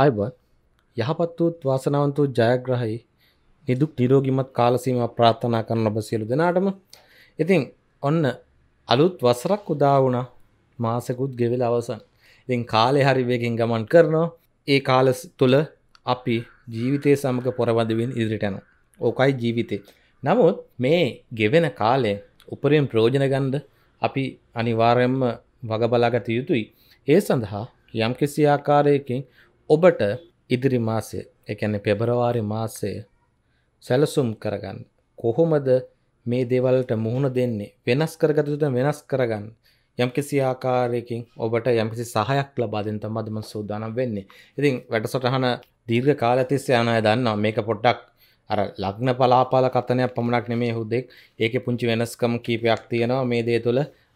අයබත් යහපත් වූත් වාසනාවන්තූ ජයග්‍රහයි නිදුක් නිරෝගිමත් කාලසීම ප්‍රාර්ථනා කරන ඔබ සියලු දෙනාටම ඉතින් ඔන්න අලුත් වසරක් උදා වුණා මාසකුත් ගෙවිල අවසන් ඉතින් කාලෙ හරි වේගෙන් ගමන් කරනවා ඒ කාල තුළ අපි ජීවිතය සමඟ පොරවදවෙන් ඉදිරිටන ඕකයි ජීවිතය නමුත් මේ ගෙවෙන කාලය උපරෙන් ප්‍රෝජන ගන්ඩ අපි අනිවාරයෙන්ම වගබලාගත යුතුයි ඒ සඳහා යම් කිසි ආකාරයකින් ඔබට ඉදිරි මාසය එකන පෙබරවාරි මාසය සැලසුම් කරගන්න කොහොමද මේ දේවල්ට මුහුණ දෙන්නේ වෙනස් කරගතුට වෙනස් කරගන්න යම්කිසි ආකාරයකින් ඔබට යම්කිසි සහයක් ලබාදෙන් තමදම සූදානම් වෙන්නේ ඉතින් වැටසටහන දීර්ඝ කාලතිස්සේ යනය දන්නවා මේක පොඩ්ඩක් අර ලග්න පලාපාල කතනයක් පමණක් නෙමේ හුදෙක් ඒක පුංචි වෙනස්කම් කීපයක් තියෙනවා මේ දේ තුළ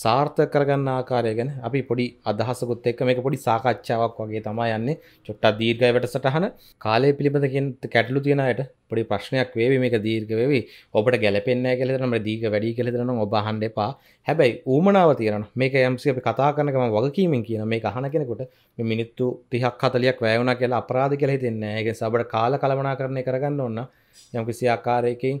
සාර්ථක කරගන්න ආකාරය ගැන අපි පොඩි අදහසකුත් එක්ක මේක පොඩි සාකච්ඡාවක් වගේ තමයි යන්නේ චොට්ටක් දීර්ඝයි වැඩසටහන කාලය පිළිබඳ කියන කැටලු තියෙන අයට පොඩි ප්‍රශ්නයක් වේවි මේක දීර්ඝ වේවි ඔබට ගැලපෙන්නේ නැහැ කියලා දෙනවා දීර්ඝ වැඩි කියලා දෙනවා ඔබ අහන්න එපා හැබැයි ඌමනාව තියෙනවා මේක යම්සි අපි කතා කරනකම වගකීමෙන් කියන මේක අහන කෙනෙකුට මේ මිනිත්තු 30ක් 40ක් වැය වුණා කියලා අපරාධ කියලා හිතෙන්නේ නැහැ ඒක නිසා ඔබට කාල කලමනාකරණය කරගන්න ඕන යම්කිසි ආකාරයකින්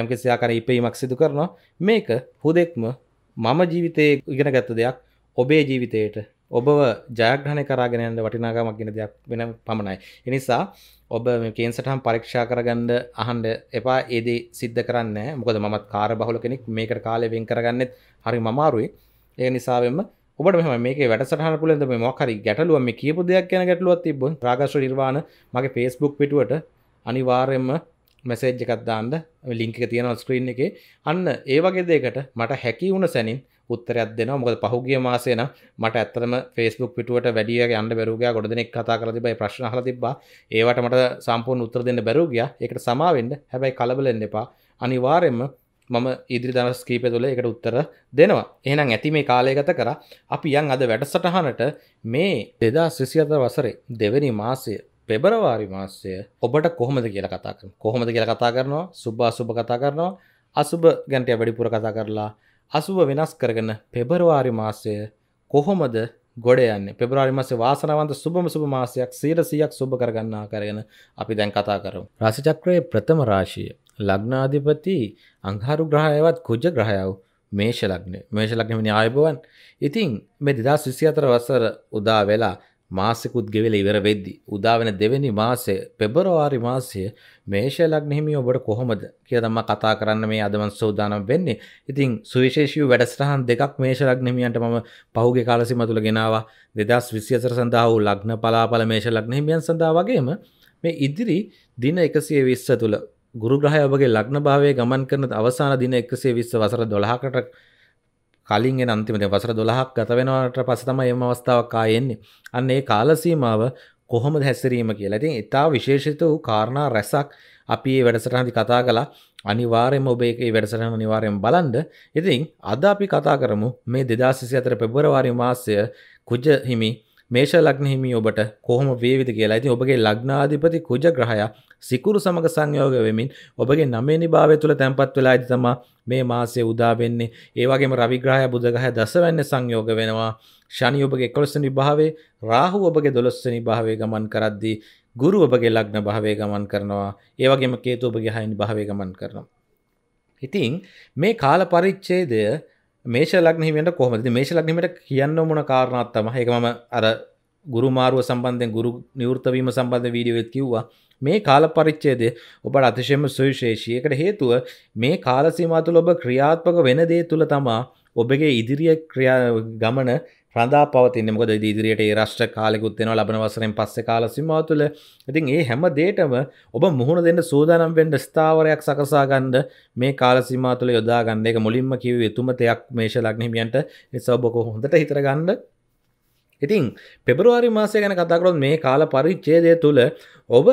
යම් කිසියාකර ඉපීමක් සිදු කරනවා මේක හුදෙක්ම මම ජීවිතයේ ඉගෙන ගත්ත දෙයක් ඔබේ ජීවිතයට ඔබව ජයග්‍රහණය කරාගෙන යන්න වටිනාකමක් ගෙන දෙයක් වෙන පමණයි. එනිසා ඔබ මේකෙන් සටහන් පරීක්ෂා කරගන්න අහන්ඩ එපා ඒදේ සිද්ධ කරන්න මොකද මත් කාර බහුල කෙනෙක් මේකට කාලය වෙන් කරගන්නෙත් හරි මමාරුයි ඒ නිසාවෙන්ම ඔබට මෙම මේක වැටසටහන පුලද මේ මොකරි ගැටලුව මේ කියපු දෙයක් ගැන ගැටලුවත් තිබ රාගශ නිර්වාණ මගේ පේස්බුක් පිටුවට අනිවාරයෙන්ම මැසේජ් එකත්දාන්න ලිංක තියෙන ස්ක්‍රීන් එක අන්න ඒවගේ දෙකට මට හැකි වුණ සැනින් උත්තරයක් දෙෙන මොකද පහුගිය මාසේන මට ඇත්තම ෆස්බුක් පිටුවට වැඩිය ගන්න බැරුග ගොඩ දෙනෙක් කතා කර තිබයි ප්‍රශ්නහල තිබා ඒවට මට සම්පූර්ණ උත්තර දෙන්න බැරුගිය එකට සමාවෙන්ඩ හැබැයි කලබලෙන් එපා අනිවාරෙන්ම මම ඉදිරි දනස් කීප තුළ එකට උත්තර දෙනවා එහනම් ඇති මේ කාලයගත කර අපි යන් අද වැඩසටහනට මේ දෙදා ශිසිත වසරේ දෙවැනි මාසය පෙබරවාරි මාස්සය ඔබට කොහොමද කියලා කතා කරන කොහොමද කියලා කතා කරනවා සුබා සුභ කතා කරනවා අසුභ ගැන්ටය වැඩිපුර කතා කරලා අසුභ වෙනස් කරගන්න පෙබරවාරි මාසය කොහොමද ගොඩයන්න පෙබරවාරි මාස වාසනාවන්ත සුබම සුභ මාසයක් සීර සියක් සුභ කරගන්නා කරගෙන අපි දැන් කතා කරමු. රාශිචක්‍රයේ ප්‍රථම රාශිය ලග්නාධිපති අංහාරු ග්‍රහයවත් කුජ ග්‍රහයව මේෂ ලග්නේ. මේෂ ලග්නේ ආයුබෝවන්. ඉතින් මේ 2024 වසර උදා වෙලා මාසෙකුත් ගෙවෙල ඉවර වෙද්දි. උදාවෙන දෙවැනි මාසය පෙබරවාරි මාසය මේෂලක් නෙහිමි ඔබට කොහොමද කිය දම්ම කතා කරන්න මේ අදමන් සෝදානම් වෙන්නේ ඉතින් සුවිශේෂය වැඩස්ටහන් දෙකක් මේෂලක් නෙමියන්ට ම පහුගේ කාලසි මතුළ ගෙනවා දෙදස් විශ්‍යසර සඳහා වූ ලක්න පලාපල මේෂලක් නෙහිමියන් සඳහා වගේම මේ ඉදිරි දින එකසිය විශ්ස තුළ ගුරුග්‍රහය ඔබගේ ලක්න භාවය ගමන් කරන අවසාන දින එකසේ විශ්ස වසර දොළහකට කලින් එන අන්තිමට වසර 12ක් ගත වෙනවට පස්සේ තමයි එම අවස්ථාවක් ආයෙන්නේ. අන්න ඒ කාල සීමාව කොහොමද හැසිරීම කියලා. ඉතින් ඊටා විශේෂිත වූ කාරණා රැසක් අපි මේ වැඩසටහනදි කතා කළා. අනිවාර්යයෙන්ම ඔබ මේ වැඩසටහන අනිවාර්යයෙන් බලන්න. ඉතින් අද අපි කතා කරමු මේ 2024 පෙබරවාරි මාසය කුජ හිමි මේෂ ලග්න හිමි ඔබට කොහොම වේවිද කියලා. ඉතින් ඔබගේ ලග්නාධිපති කුජ ග්‍රහයා සිකුරු සමග සංයෝග වෙමින් ඔබගේ නවවෙනි භාවය තුල තැන්පත් වෙලා ඉඳි තමා මේ මාසයේ උදා වෙන්නේ. ඒ වගේම රවි ග්‍රහයා බුධ ග්‍රහයා දසවැන්නේ සංයෝග වෙනවා. ශනි ඔබගේ 11 වෙනි භාවයේ, රාහු ඔබගේ 12 වෙනි භාවයේ ගමන් කරද්දී ගුරු ඔබගේ ලග්න භාවයේ ගමන් කරනවා. ඒ වගේම කේතු ඔබගේ 6 වෙනි භාවයේ ගමන් කරනවා. ඉතින් මේ කාල පරිච්ඡේදය මේෂ ලග්න හිමියන්ට කොහොමද? ඉතින් මේෂ ලග්න හිමියට කියන්න ඕන කාරණාවක් තමයි. ඒක මම අර ගුරු මාරුව සම්බන්ධයෙන් ගුරු නිවෘත වීම සම්බන්ධ වීඩියෝවෙත් කිව්වා. මේ කාල පරිච්ඡේදය ඔබට අතිශයම සුවිශේෂී. ඒකට හේතුව මේ කාල සීමාව තුළ ඔබ ක්‍රියාත්මක වෙන දේ තුල තමයි ඔබගේ ඉදිරිය ක්‍රියා ගමන රඳා පවතින්න මොකද ඉදිරියට ඒ රෂ්ට කාලෙකුත්වෙනවා ලබන වසරෙන් පස්සේ කාල සිම්මාව තුළ ඉතින් ඒ හැම දේටම ඔබ මුහුණ දෙන්න සූදානම් වෙන්න ස්ථාවරයක් සකසාගන්න මේ කාල සිම්මා තුළ යොදාගන්න එක මුලින්ම කිව් එතුමතයක් මේෂ ලග්නහිමියන්ට නිසා බොකෝ හොඳට හිතරගන්න ඉතින් පෙබරවාරි මාසය ගැන කතාකරොත් මේ කාල පරිච්චේදය තුළ ඔබ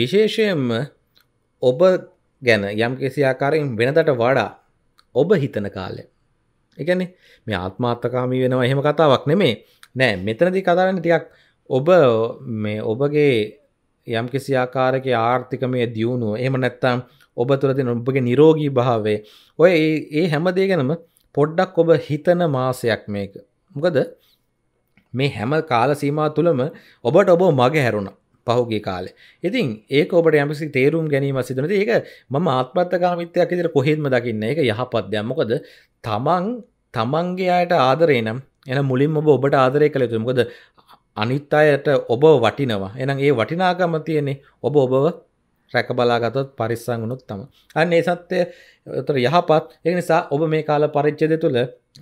විශේෂයෙන්ම ඔබ ගැන යම් කිසි ආකාරයෙන් වෙනදට වඩා ඔබ හිතන කාලේ එකන මේ ආත්මාත්තකාමී වෙනවා එහෙම කතාවක් නෙමේ නෑ මෙතනදි කතාරන්න ටියක් ඔබ මේ ඔබගේ යම් කිසි ආකාරක ආර්ථිකමය දියුණුව එහම නැත්තම් ඔබ තුළති ඔබගේ නිරෝගී භාවේ ඔය ඒ හැමදේ ගැනම පොඩ්ඩක් ඔබ හිතන මාසයක් මේක මොකද මේ හැම කාල සීමා තුළම ඔබට ඔබ මග හැරුණ පහුගේ කාලේ ඉතින් ඒක ඔබට යමිසි තේරුම් ගැනීම සිදනති ඒක මම ආත්පත්තකාමිත්‍යයක් ඉදිර කොහෙත්ම දකින්න එක යහපත්දයක් මොකද තමන් තමන්ගේ අයට ආදරේ නම් එන මුලින් ඔබ ඔබට ආදරය කළ යුතු මොකද අනිත් අයට ඔබ වටිනවා එනම් ඒ වටිනාකම තියෙන්නේ ඔබ ඔබව රැක බලාගතොත් පරිස්සං වුණොත් තම අන්න ඒ සත්‍යය තර යහපත් ඒ නිසා ඔබ මේ කාල පරිච්චද තුළ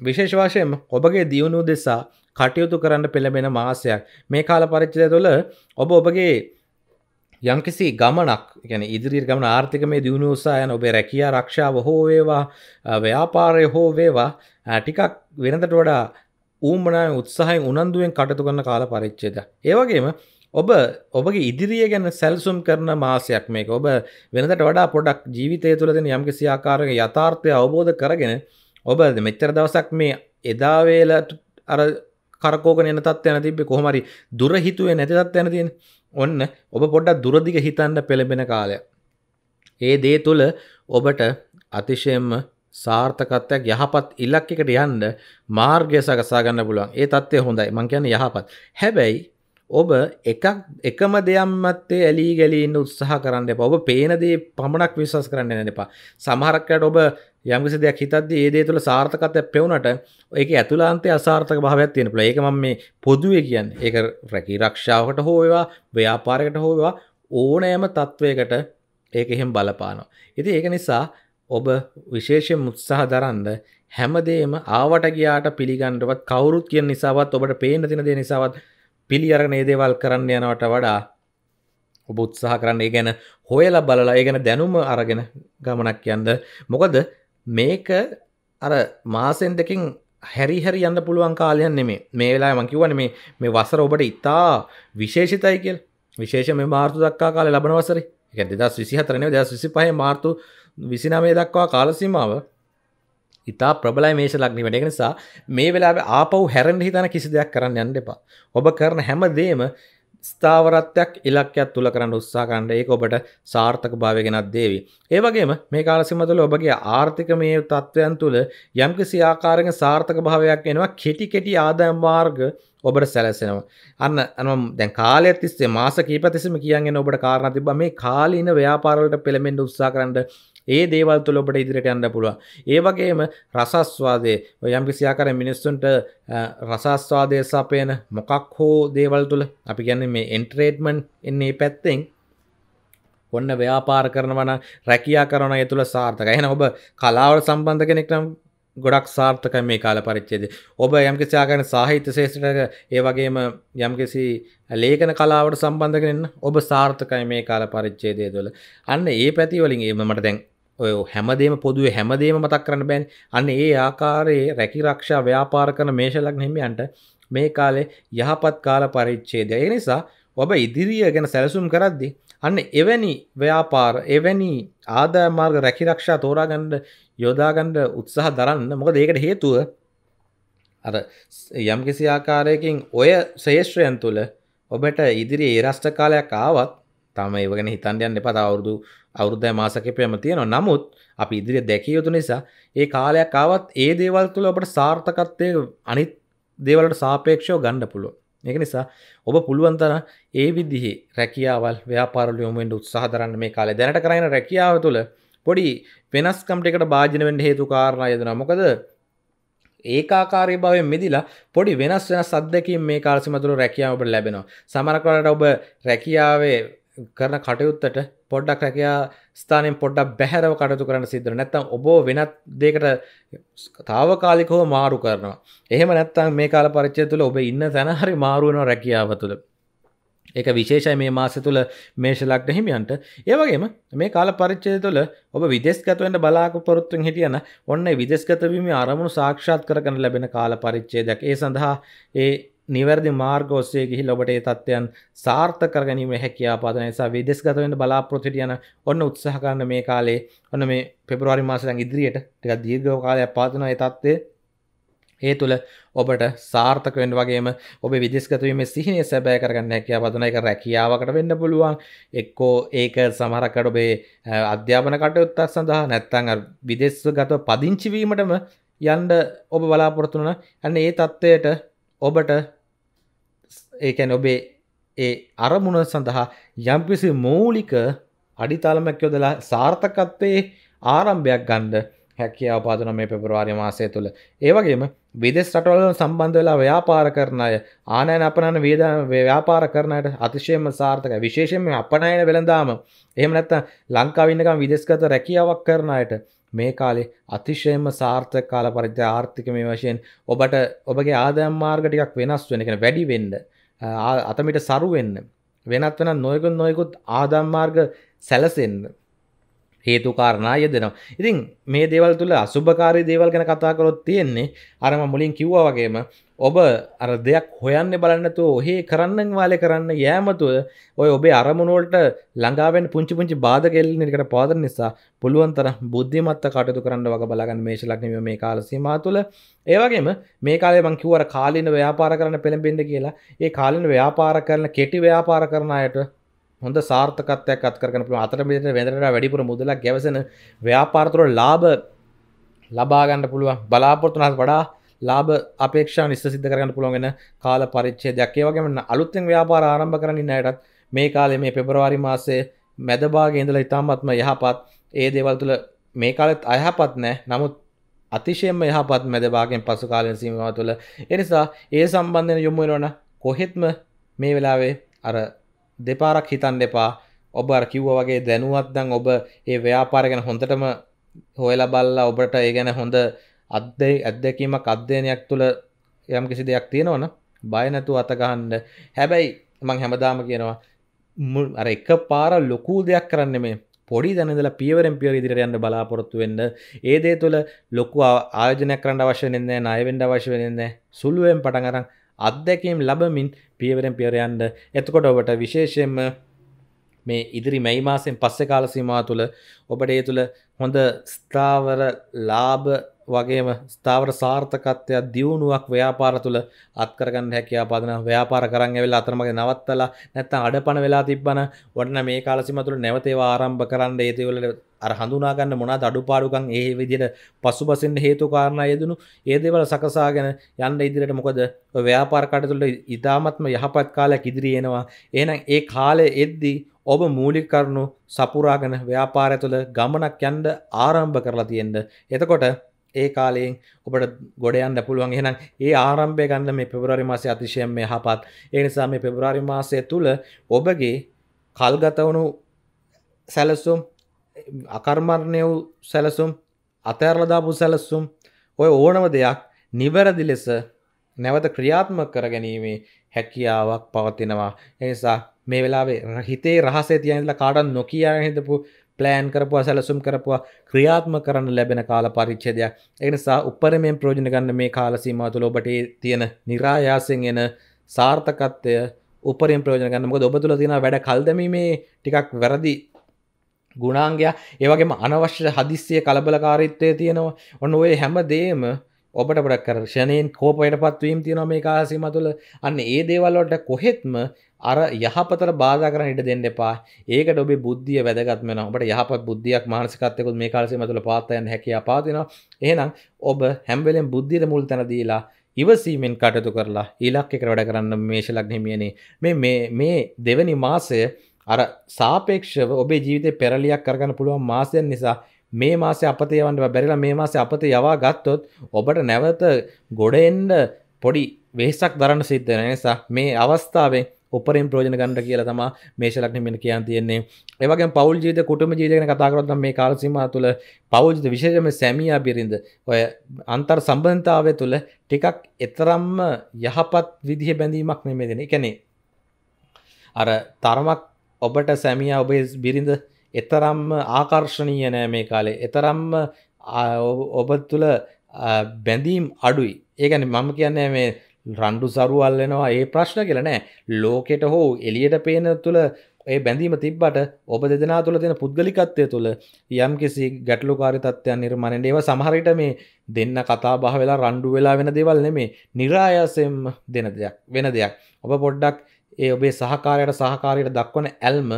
විශේෂ වශයෙන් ඔබගේ දියුණු දෙසා කටයුතු කරන්න පෙළබෙන මාසයක් මේ කාල පරිච්චදය තුළ ඔබ ඔබගේ යම්කිසි ගමනක් ගැන ඉදිරි ගම ආර්ථික මේ දියුණු උසායන ඔබේ රැකිය රක්ෂාව හෝ වේවා ව්‍යාපාරය හෝ වේවා ටිකක් වෙනදට වඩා ඌමනා උත්සාහය උනන්දුවෙන් කටතු කරන කාල පරිච්චේද. ඒවගේම ඔබ ඔබගේ ඉදිරිය ගැන සැල්සුම් කරන මාසයක් මේක ඔබ වෙනදට වඩා පොඩක් ජීවිතය තුළදෙන යම්කිසි ආකාරක යථාර්ථය අවබෝධ කරගෙන ඔබ මෙච්චර දවසක් මේ එදාවේලට අර කරකෝග නතත් යන තිබේ කොහමරි දුරහිතුවේ නැතිතත් යන තියෙන ඔන්න ඔබ පොඩ්ඩක් දුරදිග හිතන්න පෙළඹෙන කාලය. ඒ දේ තුළ ඔබට අතිශයෙන්ම සාර්ථකත්වයක් යහපත් ඉලක්කයකට යන්න මාර්ගය සකසා ගන්න පුළුවන්. ඒ தත්ත්වය හොඳයි. මං කියන්නේ යහපත්. හැබැයි ඔබ එකක් එකම දෙයම්මත්තේ ඇලී ගැලීන්න උත්සාහ කරන්න එප ඔබ පේනදේ පමණක් විශස් කරන්න නැපා සමහරක්කට ඔබ යම්කිසි දෙයක් හිතද්ද ඒදේ තුළ සාර්ථකතය පෙවුණට ඒක ඇතුලාන්තේ අසාර්ථක භාවයක් තියෙන පුළ ඒක මම මේ පොදුව කියන් ඒක රැකි රක්ෂාවට හෝවා ව්‍යාපාරකට හෝවා ඕනෑම තත්ත්වයකට ඒක එහෙම බලපානවා. ඉති ඒක නිසා ඔබ විශේෂයෙන් මුත්සාහ දරන්ද හැමදේම ආවට ගියාට පිළිගන්නවත් කවුරුත් කියෙන් නිසාවත් ඔබට පේන තින දේ නිසාවත් පිළියරණ ඒ දේවල් කරන්න යනවට වඩා ඔබ උත්සාහ කරන්න ඒ ගැන හොයලා බලලා ඒ ගැන දැනුම අරගෙන ගමනක් යන්ද මොකද මේක අර මාසෙන් දෙකින් හැරිහැරි යන්න පුළුවන් කාලයන් නෙමේ මේ වෙලා මකිවන මේ මේ වසර ඔබට ඉතා විශේෂිතයි කියල් විශේෂ මේ මාර්තු දක්කා කාල ලබන වසර එක දෙදස් විසිහතරනය දස් විසි පහ මාර්තු විසිනමේ දක්වා කාලසීමාව ඉතා ප්‍රබලයි මේෂ ලක්නි වැඩ නිසා මේ වෙලා ආපව් හැරෙන්ඩ හිතන කිසි දෙයක් කරන්න යන්න එපා ඔබ කරන හැමදේම ස්ථාවරත්වයක් ඉලක්කයක් තුළ කරන්න උත්සා කරන්න ඒක ඔබට සාර්ථක භාවගෙනත් දේවි. ඒවගේම මේ කාලසිම තුළ ඔබගේ ආර්ථිකමය තත්ත්වයන් තුළ යම්කිසි ආකාරෙන් සාර්ථක භාවයක් එනවා කෙටි කෙටි ආදායම් මාර්ග ඔබට සැලසෙනවා. අන්න අනම් දැන් කාලය තිස්සේ මාස කීප තිස්සම කියන්නේ ඔබට කාරණා තිබ්බා මේ කාලීන ව්‍යාපාරවලට පෙළඹෙන්න උත්සාහ කරන්න ඒ දේවල් තුළ ඔබට ඉදිරිට යන්න පුළුව ඒවගේම රසස්වාදය යම්කිසියා කර මිනිස්සුන්ට රසස්වාදය සපයන මොකක් හෝ දේවල් තුළ අපි ගැන මේ එන්ට්‍රේට්මන්් එන්නේ පැත්තෙන් ඔන්න ව්‍යාපාර කරනවන රැකයා කරන තුළ සාර්ථක එන ඔබ කලාවට සම්බන්ධ කෙනෙක්නම් ගොඩක් සාර්ථක මේ කාල පරිච්චේද. ඔබ යම්කිසියාගන සාහිත්‍ය ශේෂටක ඒවගේම යම්කිසි ලේකන කලාවට සම්බන්ධගෙනන්න ඔබ සාර්ථකයි මේ කාල පරිච්චේදය තුළ අන්න ඒ පැතිවලින් ඒමට දැන් ඔය හැමදේම පොදුවේ හැමදේම මතක් කරන්න බෑන් අන්න ඒ ආකාරයේ රැකි රක්ෂා ව්‍යාපාර කරන මේෂලක් හිමියන්ට මේ කාලේ යහපත් කාල පරිච්ඡේදය. ඒ නිසා ඔබ ඉදිරිය ගැන සැලසුම් කරද්දී අන්න එවැනි ව්‍යාපාර එවැනි ආදාය මාර්ග රැකි රක්ෂා තෝරාගන්න යොදාගන්න උත්සාහ දරන්න. මොකද ඒකට හේතුව අර යම්කිසි ආකාරයකින් ඔය ශ්‍රේෂ්ත්‍රයන් තුළ ඔබට ඉදිරි ඒ රෂ්ඨ කාලයක් ආවත් තම ඒවගෙන හිතන් යන්න එපා තවුරුදු අවුරුද්දෑ මාස කිපයම තියෙනවා නමුත් අපි ඉදිරිය දැකිය යුතු නිසා ඒ කාලයක් ආවත් ඒ දේවල් තුළ අපට සාර්ථකත්වය අනිත් දේවලට සාපේක්ෂව ගණ්ඩ පුළුව ඒක නිසා ඔබ පුළුවන්තර ඒ විදිහි රැකියාවල් ව්‍යාපාරල යොමෙන්ට උත්සාහදරන්න මේ කාලේ දැනට කරන රැකියාව තුළ පොඩි වෙනස්කම්ටිකට භාජනවෙන්ට හේතු කාරණා යදෙන මොකද ඒකාකාරය බවෙන් මෙදිලා පොඩි වෙනස් වෙන සද්දකින් මේ කාල්සිමතුළ රැකියාවට ලැබෙනවා සමරකලට ඔබ රැකියාවේ කරන කටයුත්තට පොඩ්ඩක් රැකයා ස්ථානෙන් පොඩ්ඩක් බැහැරව කටතු කරන්න සිදර නැත්තම් ඔබෝ වෙනත් දෙකට තාවකාලිකෝ මාරු කරනවා එහෙම නැත්තම් මේ කාල පරිච්චය තුළ ඔබ ඉන්න තැනහරි මාරුවනෝ රැකියාව තුළ ඒක විශේෂයි මේ මාස තුළ මේෂ ලක්න හිමියන්ට ඒවගේම මේ කාල පරිච්චය තුළ ඔබ විදෙස්ගතවෙන්ට බලාපොරොත්තුන් හිටියන ඔන්න විදෙස්ගතවීම අරමුණු සාක්ෂාත් කරන ලැබෙන කාල පරිච්චේ දැක් ඒ සඳහා ඒ නිවැරදි මාර්ග ඔස්සේ ගිහිල්ලා ඔබට ඒ තත්ත්වයන් සාර්ථක කර ගැනීමේ හැකියාව පාදන නිසා විදේශගත වෙන්න බලාපොරොත්තු හිටියන ඔන්න උත්සාහ කරන මේ කාලේ ඔන්න මේ පෙබරවාරි මාසෙ ඉඳන් ඉදිරියට ටිකක් දීර්ඝ කාලයක් පාදන ඒ තත්ත්වයේ ඒ තුළ ඔබට සාර්ථක වෙන්න වගේම ඔබ විදිස්ගතවීම සිහිනය සැබෑ කරගන්න හැකියාව වදන එක රැකියාවකට වෙන්න පුළුවන් එක්කෝ ඒක සමහරකට ඔබේ අධ්‍යාපන කටයුත්තක් සඳහා නැත්තං විදේශගත පදිංචිවීමටම යන්ඩ ඔබ බලාපොරතුන ඇන්න ඒ තත්ත්වයට ඔබට ඒකැන ඔබේ ඒ අරමුණ සඳහා යම්කිසි මූලික අඩිතාලමැක් යොදලා සාර්ථකත්වයේ ආරම්භයක් ගණ්ඩ හැකිය අපාදන මේ පෙබරවාරි මාසය තුළ ඒවගේම විදෙස් රටවල සම්බන්ධ වෙලා ව්‍යාපාර කරන අය ආනයන අපනන වේද ව්‍යාපාර කරනයට අතිශයම සාර්ථක විශේෂයෙන් අපනයන වෙළඳාම එහම නැත්ත ලංකාවින්නකම් විදෙස්ගත රැකියාවක් කරනයට මේ කාලේ අතිශයම සාර්ථ කාල පරිත ආර්ථික මේ වශයෙන් ඔබට ඔබගේ ආදයම් මාර්ගටිකක් වෙනස් වෙනකෙන වැඩි වෙන්ඩ අතමිට සරුවෙන්න වෙනත් වෙන නොයකුත් නොයකුත් ආදම්මාර්ග සැලසෙන්න්න හේතුකාරණා යෙදෙනවා. ඉතින් මේ දේවල් තුළ අසුභකාරී දේවල් ගැන කතා කරොත් තියෙන්නේ අරම මුලින් කිව්වා වගේම ඔබ අර දෙයක් හොයන්න බලන්නතුව ඔහේ කරන්න වාලය කරන්න යෑමතුව ඔය ඔබේ අරමුණුවලට ළඟාවෙන් පුංචි පුංචි බාධ කෙල්ලිනිකට පාදර නිසා පුළුවන් තර බුද්ධිමත්ත කටයුතු කරන්න වග බලාගන්න මේශ ලක්නීම මේ කාලසීමා තුළ ඒවගේම මේ කාලේ මංකිවර කාලින ව්‍යාපාර කරන පෙළඹෙන්ඩ කියලා ඒ කාලින ව්‍යාපාර කරන කෙටි ව්‍යාපාර කරන අයට හොඳ සාර්ථකත්වයක් අත්කරන අතර මිට වැදරට වැඩිපුර මුදලක් ගැවසන ව්‍යාපාර්තුර ලාබ ලබාගන්න පුළුවන් බලාපොරතුනත් වඩා ලාබ අපේක්ෂා නිස්ස සිද්ධ කරන්න පුළුවන්ගෙන කාල පරිච්චේ දක්කේ වගේම අලුත්තෙන් ව්‍යාපාර ආරම්භ කරන්න නයටත් මේ කාලේ මේ පෙබරවාරි මාසේ මැදභාගේ ඉඳලා ඉතාමත්ම යහපත් ඒ දේවල් තුළ මේ කාලෙත් අයහපත් නෑ නමුත් අතිශයෙන්ම යහපත් මැදභාගෙන් පසු කාලෙන් සීමාව තුළ එනිසා ඒ සම්බන්ධන යොමු වෙනවන කොහෙත්ම මේ වෙලාවේ අර දෙපාරක් හිතන් දෙපා ඔබ කිව්ව වගේ දැනුවත්දං ඔබ ඒ ව්‍යාපාරගෙන හොඳටම හොයල බල්ලා ඔබට ඒ ගැන හොඳ අත්දේ ඇත්දැකීමක් අධ්‍යයනයක් තුළ යම් කිසි දෙයක් තියෙනවන බය නැතු අතගහන්ඩ හැබැයි මං හැමදාම කියනවා අර එක පාර ලොකූ දෙයක් කරන්න මේ පොඩි දැනදල පියවරෙන් පියව ඉදිරියට යන්න බලාපොරොත්තු වෙන්න ඒ දේ තුළ ලොකු ආයෝජනයක් කරන්න අවශ්‍ය වෙන්නේ ණය වෙන්න අවශ්‍ය වෙන්නේ සුළුවෙන් පටන් අරන් අත්දැකීම් ලබමින් පියවරෙන් පියවරයන්ට එතකොට ඔබට විශේෂයෙන්ම මේ ඉදිරි මැයි මාසෙන් පස්සෙ කාලසීමා තුළ ඔබට ඒ තුළ හොඳ ස්ථාවර ලාභ වගේම ස්ථාවර සාර්ථකත්වයක් දියුණුවක් ව්‍යාපාර තුළ අත්කරගන්න හැකියා පදන ව්‍යාපාර කරන්න වෙලා අතරමගේ නවත්තලා නැත්තම් අඩපණ වෙලා තිබ්බන වඩන මේ කාලසීමා තුළ නැවත ඒවා ආරම්භ කරන්න ඒ දේවල් අර හඳුනා ගන්න මොනවාද අඩුපාඩුකම් ඒ විදිහට පසුබසින්න හේතු කාරණා යෙදුණු ඒ දේවල් සකසාගෙන යන්න ඉදිරියට මොකද ඔය ව්‍යාපාර කටයුතු වල ඉතාමත්ම යහපත් කාලයක් ඉදිරිය එනවා එහෙනම් ඒ කාලෙ එද්දී ඔබ මූලික කරනු සපුරාගෙන ව්‍යාපාරය තුළ ගමනක් යන්ඩ ආරම්භ කරලා තියෙන්ට. එතකොට ඒ කාලයෙන් ඔබට ගොඩයන්ට පුළුවන් එහෙනම් ඒ ආරම්භය ගන්න මේ පෙබරරි මාසය අතිශයෙන් මේ හපත් ඒ නිසා මේ පෙබරාරි මාසය තුළ ඔබගේ කල්ගතවුණු සැලසුම් අකර්මරණය වූ සැලසුම් අතඇරලදාපු සැලසුම් ඔය ඕනම දෙයක් නිවැරදි ලෙස නැවත ක්‍රියාත්ම කර ගැනීමේ හැකියාවක් පවතිනවා එනිසා මේ වෙලාවේ හිතේ රහසේ තියනලා කාටත් නොකිය හිතපු ප්ලෑන් කරපු අසලසුම් කරපුවා ක්‍රියාත්ම කරන්න ලැබෙන කාල පරිච්ඡේදයක් ඒ නිසා උපරිමයෙන් ප්‍රයෝජන ගන්න මේ කාල සීමාව තුළ ඔබට තියෙන નિરાයාසයෙන් එන සාර්ථකත්වය උපරින් ප්‍රයෝජන ගන්න මොකද ඔබ තුළ තියෙන වැඩ කල්දමීමේ ටිකක් වැරදි ගුණාංගයක් ඒවගේම අනවශ්‍ය හදිස්සිය කලබලකාරීත්වය තියෙනවා ඔන්න ඔය හැම දේම ඔබට ප්‍රකර්ෂණයෙන් කෝපයට පත්වීම් තියෙනවා මේ කාසීම තුළ අන්න ඒ දේවල්ලොට කොහෙත්ම අර යහපතර බාධ කර හිට දෙන්න එපා ඒක ඔබ බුද්ධිය වැදගත්මෙන ඔබට යහපත් බුද්ධියක් මානසිකත්තයකුත් මේ කාලසීම තුළ පාත්තයන් හැකිය පාතිනවා එහෙනම් ඔබ හැම්වලෙන් බුද්ධියට මුල් තැන දීලා ඉවසීමෙන් කටතු කරලා ඊලක් එකට වැඩ කරන්න මේශලක් හිමියනේ මේ මේ දෙවැනි මාසය අර සාපේක්ෂව ඔබේ ජීවිතය පෙරලියක් කරගන්න පුළුවන් මාසයන් නිසා මේ මාසේ අපත යවන්න බැරිලා මේ මාසේ අපත යවා ගත්තොත් ඔබට නැවත ගොඩ එන්න පොඩි වෙහසක් දරන්න සිද්ධ වෙන නිසා මේ අවස්ථාවේ උපරිම ප්‍රයෝජන ගන්න කියලා තමා මේෂ ලග්නෙ මෙන්න කියන් තියෙන්නේ. ඒ වගේම පෞල් ජීවිත කුටුම්බ ජීවිත ගැන කතා කරොත් නම් මේ කාල සීමාව තුළ පෞල් ජීවිත විශේෂයෙන්ම සැමියා බිරිඳ ඔය අන්තර් සම්බන්ධතාවය තුළ ටිකක් එතරම්ම යහපත් විදිහ බැඳීමක් නෙමෙයි දෙන. ඒ කියන්නේ අර තරමක් ඔබට සැමියා ඔබේ බිරිඳ එතරම්ම ආකර්ශණීය නෑ මේ කාලේ එතරම්ම ඔබ තුළ බැඳීම් අඩුයි ඒගැන මම කියන්නේ මේ රණ්ඩු සරුවල්ලෙනවා ඒ ප්‍රශ්න කියලනෑ ලෝකෙට හෝ එලියට පේන තුළ ඒ බැඳීම තිබ්බට ඔබ දෙදෙනා තුළ දෙන පුද්ගලිකත්වය තුළ යම් කිසි ගැටලුකාරි තත්ත්වයන් නිර්මාණයට ඒව සමහරිට මේ දෙන්න කතා බහ වෙලා රණ්ඩු වෙලා වෙන දෙවල් නෙමේ නිරායසෙන් දෙන දෙයක් වෙන දෙයක් ඔබ පොඩ්ඩක් ඒ ඔබේ සහකාරයට සහකාරයට දක්වන ඇල්ම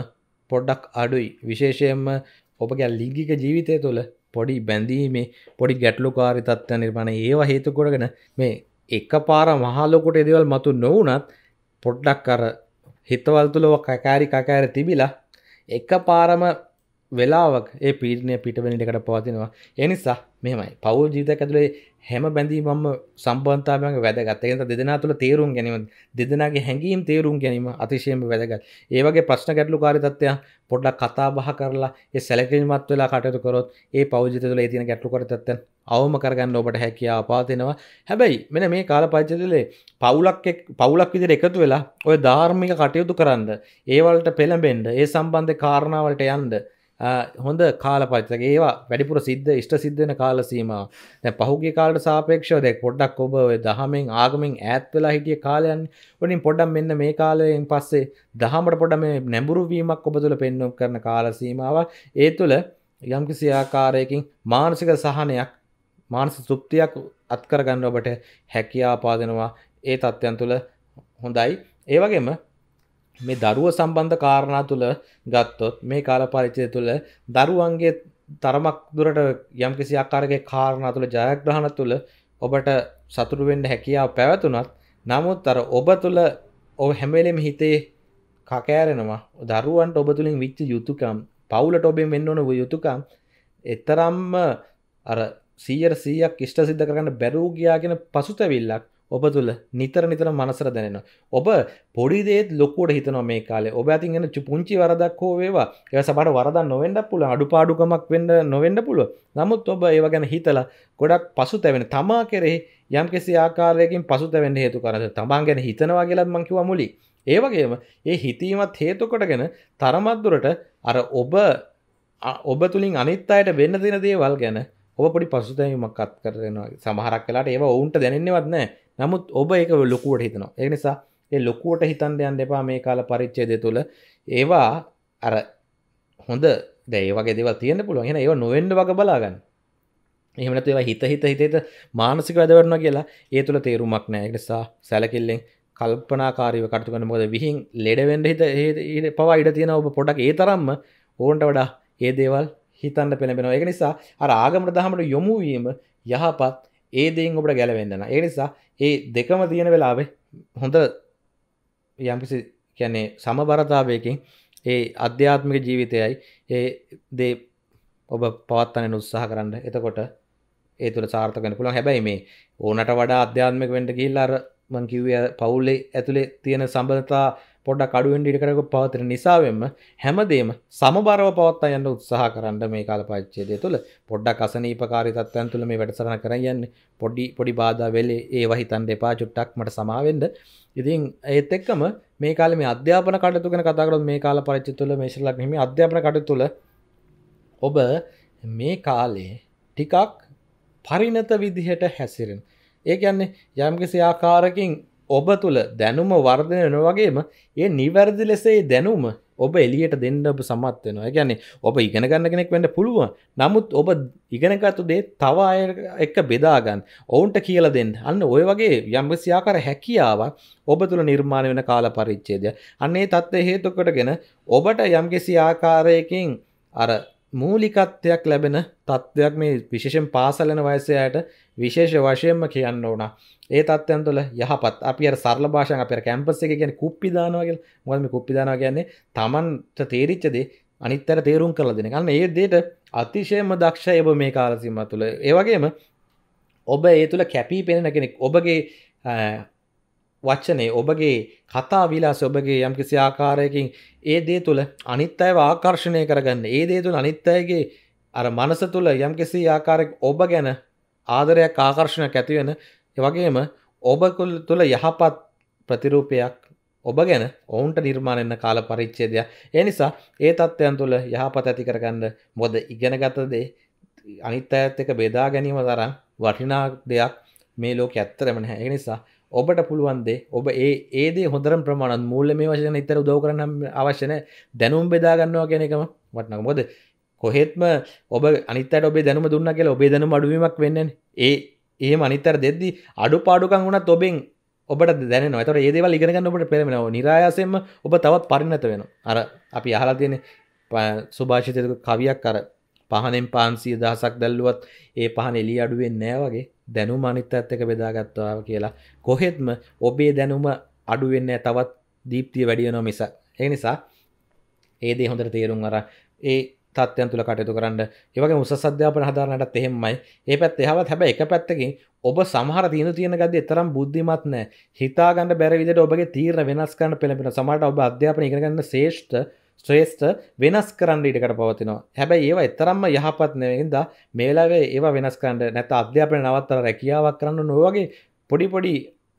පොඩ්ඩක් අඩුයි විශේෂයෙන්ම ඔපගේ ලිගික ජීවිතය තුළ පොඩි බැඳීමේ පොඩි ගැටලු කාරිතත්ව නිර්මාණ ඒවා හේතුකොටගෙන මේ එක පාර මහලොකොට එදවල් මතු නොවනත් පොඩ්ඩක් අර හිතවල් තුළව කකාරි කකාර තිබිලා එක පාරම වෙලාවක් ඒ පීටනය පිටවැනිටකට පවතිනවා එනිසා මෙමයි පවල් ජීත ඇතුළේ හැම බැඳීමම සම්බන්තාවක වැදගත්තයත දෙදෙන තුළ තේරුම් ගැනීම දෙදෙනගේ හැඟීම් තේරුම් ගැනීම අතිශයම වැදගත් ඒවගේ ප්‍රශ්න ගැටලු කාරිතත්වය පොඩ්ඩක් කතා බහ කරලා ඒ සැලකිල්මත් වෙලා කටයුතු කරොත් ඒ පෞජිත තුළ ඒතින ගැටලු කරතත්තන් අවම කරගන්න ඔබට හැකියා පාතිනවා හැබැයි මෙන මේ කාල පච්චදලේ පවුලක් පවුලක් විදිර එකතු වෙලා ඔය ධාර්මික කටයුතු කරන්න ඒවලට පෙළඹෙන්ඩ ඒ සම්බන්ධ කාරණාවලට යන්ද හොඳ කාල පච්චක ඒවා වැඩිපුර සිද්ධ ෂ්ට සිද්ධන කාලසීම දැ පහුගේ කාලට සාපේක්ෂව දෙක් පොඩ්ඩක් ඔබ දහමෙන් ආගමින් ඈත් වෙලා හිටිය කාලයන් වලින් පොඩ්ඩම් මෙන්න මේ කාලයෙන් පස්සේ දහමට පොඩ මේ නැඹුරුවීමක් ඔබ තුළ පෙන්නුම් කරන කාලසීමාව ඒ තුළ යම්කිසි ආකාරයකින් මානසික සහනයක් මානස සුප්තියක් අත්කරගන්න ඔබට හැකියාපාදනවා ඒ තත්ත්යන් තුළ හොඳයි ඒවගේම මේ දරුව සම්බන්ධ කාරණා තුළ ගත්තොත් මේ කාල පරිචය තුළ දරුවන්ගේ තරමක් දුරට යම් කිසි ආකාරගේ කාරණා තුළ ජයග්‍රහණ තුළ ඔබට සතුටු වෙන්න හැකියාව පැවතුනත් නමුත් අර ඔබ තුළ ඔබ හැමවෙලෙම හිතේ කකෑරෙනවා දරුවන්ට ඔබ තුළින් විච්ච යුතුකම් පවුලට ඔබෙන් වෙන්න ඕන යුතුකම් එතරම්ම අර සීයට සීයක් ෂ්ට සිද්ධ කරන්න බැරූගයාගෙන පසුතවිල්ලක් ඔබ තුළ නිතර නිතර මනසර දැනෙන. ඔබ පොඩිදේත් ලොකෝට හිතන මේ කාලේ ඔබ ඇතිගෙන පුංචි වරදක් හෝ වේවා එය සබට වරද නොවෙන්ඩ පුළ අඩු පාඩුකමක් වෙන්න නොවෙන්ඩ පුළ නමුත් ඔබ ඒව ගැන හිතලා ගොඩක් පසු තැවෙන තමා කෙරෙහි යම් කෙසි ආකාරයකින් පසු තැවෙන්න හේතු කරන තමන් ගැන හිතනවා කියලත් මංකිව මුලි ඒවගේම ඒ හිතීමත් හේතුකොටගෙන තරමත්දුරට අර ඔබ ඔබ තුළින් අනිත් අයට වෙන්න දෙන දේවල් ගැන ඔබ පොඩි පසුතැවීමක් අත් කරනවා සමහරක් කලාට ඒව ඔවුන්ට දැනෙන්නවත් නෑ නමුත් ඔබ එක ලොකුවට හිතනවා එනිසා ඒ ලොකුවට හිතන්ඩ යන් දෙපා මේ කාල පරිච්චේදය තුළ ඒවා අර හොඳ දේවගේ දෙව තියෙන පුළුවන් හෙන ඒ නොවෙන්ඩ වග බලාගන්න එහමට ඒවා හිත හිත හිතේත මානසික වැදවරන කියලා ඒ තුළ තේරුමක් නෑ නිසා සැලකිල්ලෙන් කල්පනාකාරව කටතුකන මොද විහින් ලෙඩවෙන්ඩ හිත පවා ඉඩ තියෙන ඔබ පොඩක් ඒ තරම්ම ඕන්ට වඩා ඒ දේවල් හිතන්න පෙළබෙනවා එක නිසා අර ආගමට දහමට යොමුවීම යහපත් ඒ දෙයින් ඔබට ගැලවෙන්නන ඒ නිසා ඒ දෙකම තියෙන වෙලාවේ හොඳ යම්කිසි කියන්නේ සමබරතාවයකින් ඒ අධ්‍යාත්මික ජීවිතයයි ඒ දේ ඔබ පවත්තන උත්සාහ කරන්න එතකොට ඒ තුළ සාර්ථකන පුළන් හැබැයි මේ ඕනට වඩා අධ්‍යාත්මික වෙන්ට ගිල්ලාර මංකිව්ය පවුල්ලේ ඇතුළේ තියෙන සම්බඳතා පොඩ කඩුවෙන් ඩිකරක පවතින නිසාවෙන්ම හැමදේම සමබරව පවත්තා යන්න උත්සාහ කරන්න මේ කාල පච්චේදය තුළ පොඩ්ඩක් අසනීපකාරී තත්ත්වයන් තුළ මේ වැඩසටහන කරන් යන්නේ පොඩි පොඩි බාධා වෙලේ ඒවා හිතන්න එපා චුට්ටක් මට සමාවෙන්න ඉතින් ඒත් එක්කම මේ කාලේ මේ අධ්‍යාපන කටයුතු ගැන කතා කරොත් මේ කාල පරිච්ඡේදය තුළ මේෂලක් හිමි අධ්‍යාපන කටයුතු තුළ ඔබ මේ කාලේ ටිකක් පරිණත විදිහට හැසිරෙන. ඒ කියන්නේ යම්කිසි ආකාරකින් ඔබ තුළ දැනුම වර්ධයන වගේම ඒ නිවැරදි ලෙසේ දැනුම ඔබ එලියට දෙන්න ඔබ සමත් වෙනවා ගැන්නේ ඔබ ඉගෙන ගන්න කෙනෙක් වෙන්න පුළුවන් නමුත් ඔබ ඉගෙනගත්තු දේ තව අය එක්ක බෙදාගන්න ඔවුන්ට කියල දෙන්න අන්න ඔය වගේ යම්බසියාකර හැකියාව ඔබ තුළ නිර්මාණය වෙන කාල පරිච්චේදය අන්නේ තත්ත්ව හේතුකටගෙන ඔබට යම්ගෙසි ආකාරයකින් අර මූලිකත්වයක් ලැබෙන තත්ත්වයක් මේ විශේෂෙන් පාසලන වයසයට විශේෂ වශයෙන්ම කියන්න ඕන ඒ තත්වයන් තුළ යහපත් අපි සරල භාෂන් අප කැම්පස් එක ගැන කුප්පිදානවගේ මොදම කුප්පිදාන කියන්නේ තමන්ට තේරිච්චදේ අනිත්තර තේරුම් කරලා දෙන ගන්න ඒ දේට අතිශයම දක්ෂ එබ මේ කාලසිම්ම තුළ ඒවගේම ඔබ ඒ තුළ කැපී පෙනෙන කෙනෙක් ඔබගේ වච්චනේ ඔබගේ කතා විලාස ඔබගේ යම්කිසි ආකාරයකින් ඒ දේ තුළ අනිත් අයව ආකර්ශණය කරගන්න ඒ දේ තුළ අනිත් අයගේ අර මනස තුළ යම්කිසි ආකාරයක් ඔබ ගැන ආදරයක් ආකර්ශණයක් ඇතිවෙන වගේම ඔබකුල් තුළ යහපත් ප්‍රතිරූපයක් ඔබ ගැන ඔවුන්ට නිර්මාණයන්න කාල පරිච්චේදය ඒ නිසා ඒ තත්ත්වයන් තුළ යහපත ඇති කරගන්න මොද ඉගෙනගතදේ අනිත් ඇත්තක බෙදා ගැනීම තරම් වටිනා දෙයක් මේ ලෝක ඇත්තරමන හැ නිසා ඔබට පුළුවන්දේ ඔබ ඒ ඒදේ හොදරම් ප්‍රමාණන් මූල්ල මේ වශන ඉතර උදව කරනම් අවශ්‍යන දැනුම් බෙදාගන්නවා ගැනකම වටනක මොද කොහෙත්ම ඔබ අනිතට ඔබේ දැනුම දුන්න කියලා ඔබේ දැනු අඩුවීමක් වෙන්න ඒ ඒ මනිතර දෙද්දි අඩු පාඩුකං වුණ තොබෙන් ඔබට දැන තර ඒදව ඉගෙනගන්න ඔබට පෙරමෙනව නිරායසෙන්ම ඔබ තවත් පරිණත වෙන අර අපි අහලා තියෙන සුභාෂිතක කවියක් කර පහනෙන් පාන්සිය දහසක් දැල්ලුවත් ඒ පහන එලි අඩුවෙන් නෑවගේ දැනුම අනිත ඇත් එක බෙදාගත්තාව කියලා කොහෙත්ම ඔබේ දැනුම අඩුවෙන්න තවත් දීප්තිය වැඩියනෝ මිසක් ඒ නිසා ඒදේ හොඳට තේරුම් අර ඒ තත්යන් තුළ කටයුතු කරන්න ඒවගේ උස අධ්‍යාපන හදාරනටත් එහෙමයි ඒ පැත් එහවත් හැබ එක පැත්තකින් ඔබ සහර දීන තියෙන ගද තරම් බුද්ධිමත් නෑ හිතාගන්න බැරවිට ඔබගේ තීර වෙනස් කරන්න පෙළපෙන සමට ඔබ අධ්‍යාපන ඉගන්න ශේෂ්ට ශ්‍රේෂ්ඨ වෙනස් කරන්න ඉටකට පවතිනවා හැබැයි ඒවා එතරම්ම යහපත් නවෙන්ද මේලාවේ ඒවා වෙනස් කරන්න නැත අධ්‍යාපන නවත්තර රැකියාවක් කරන්න නොවගේ පොඩිපොඩි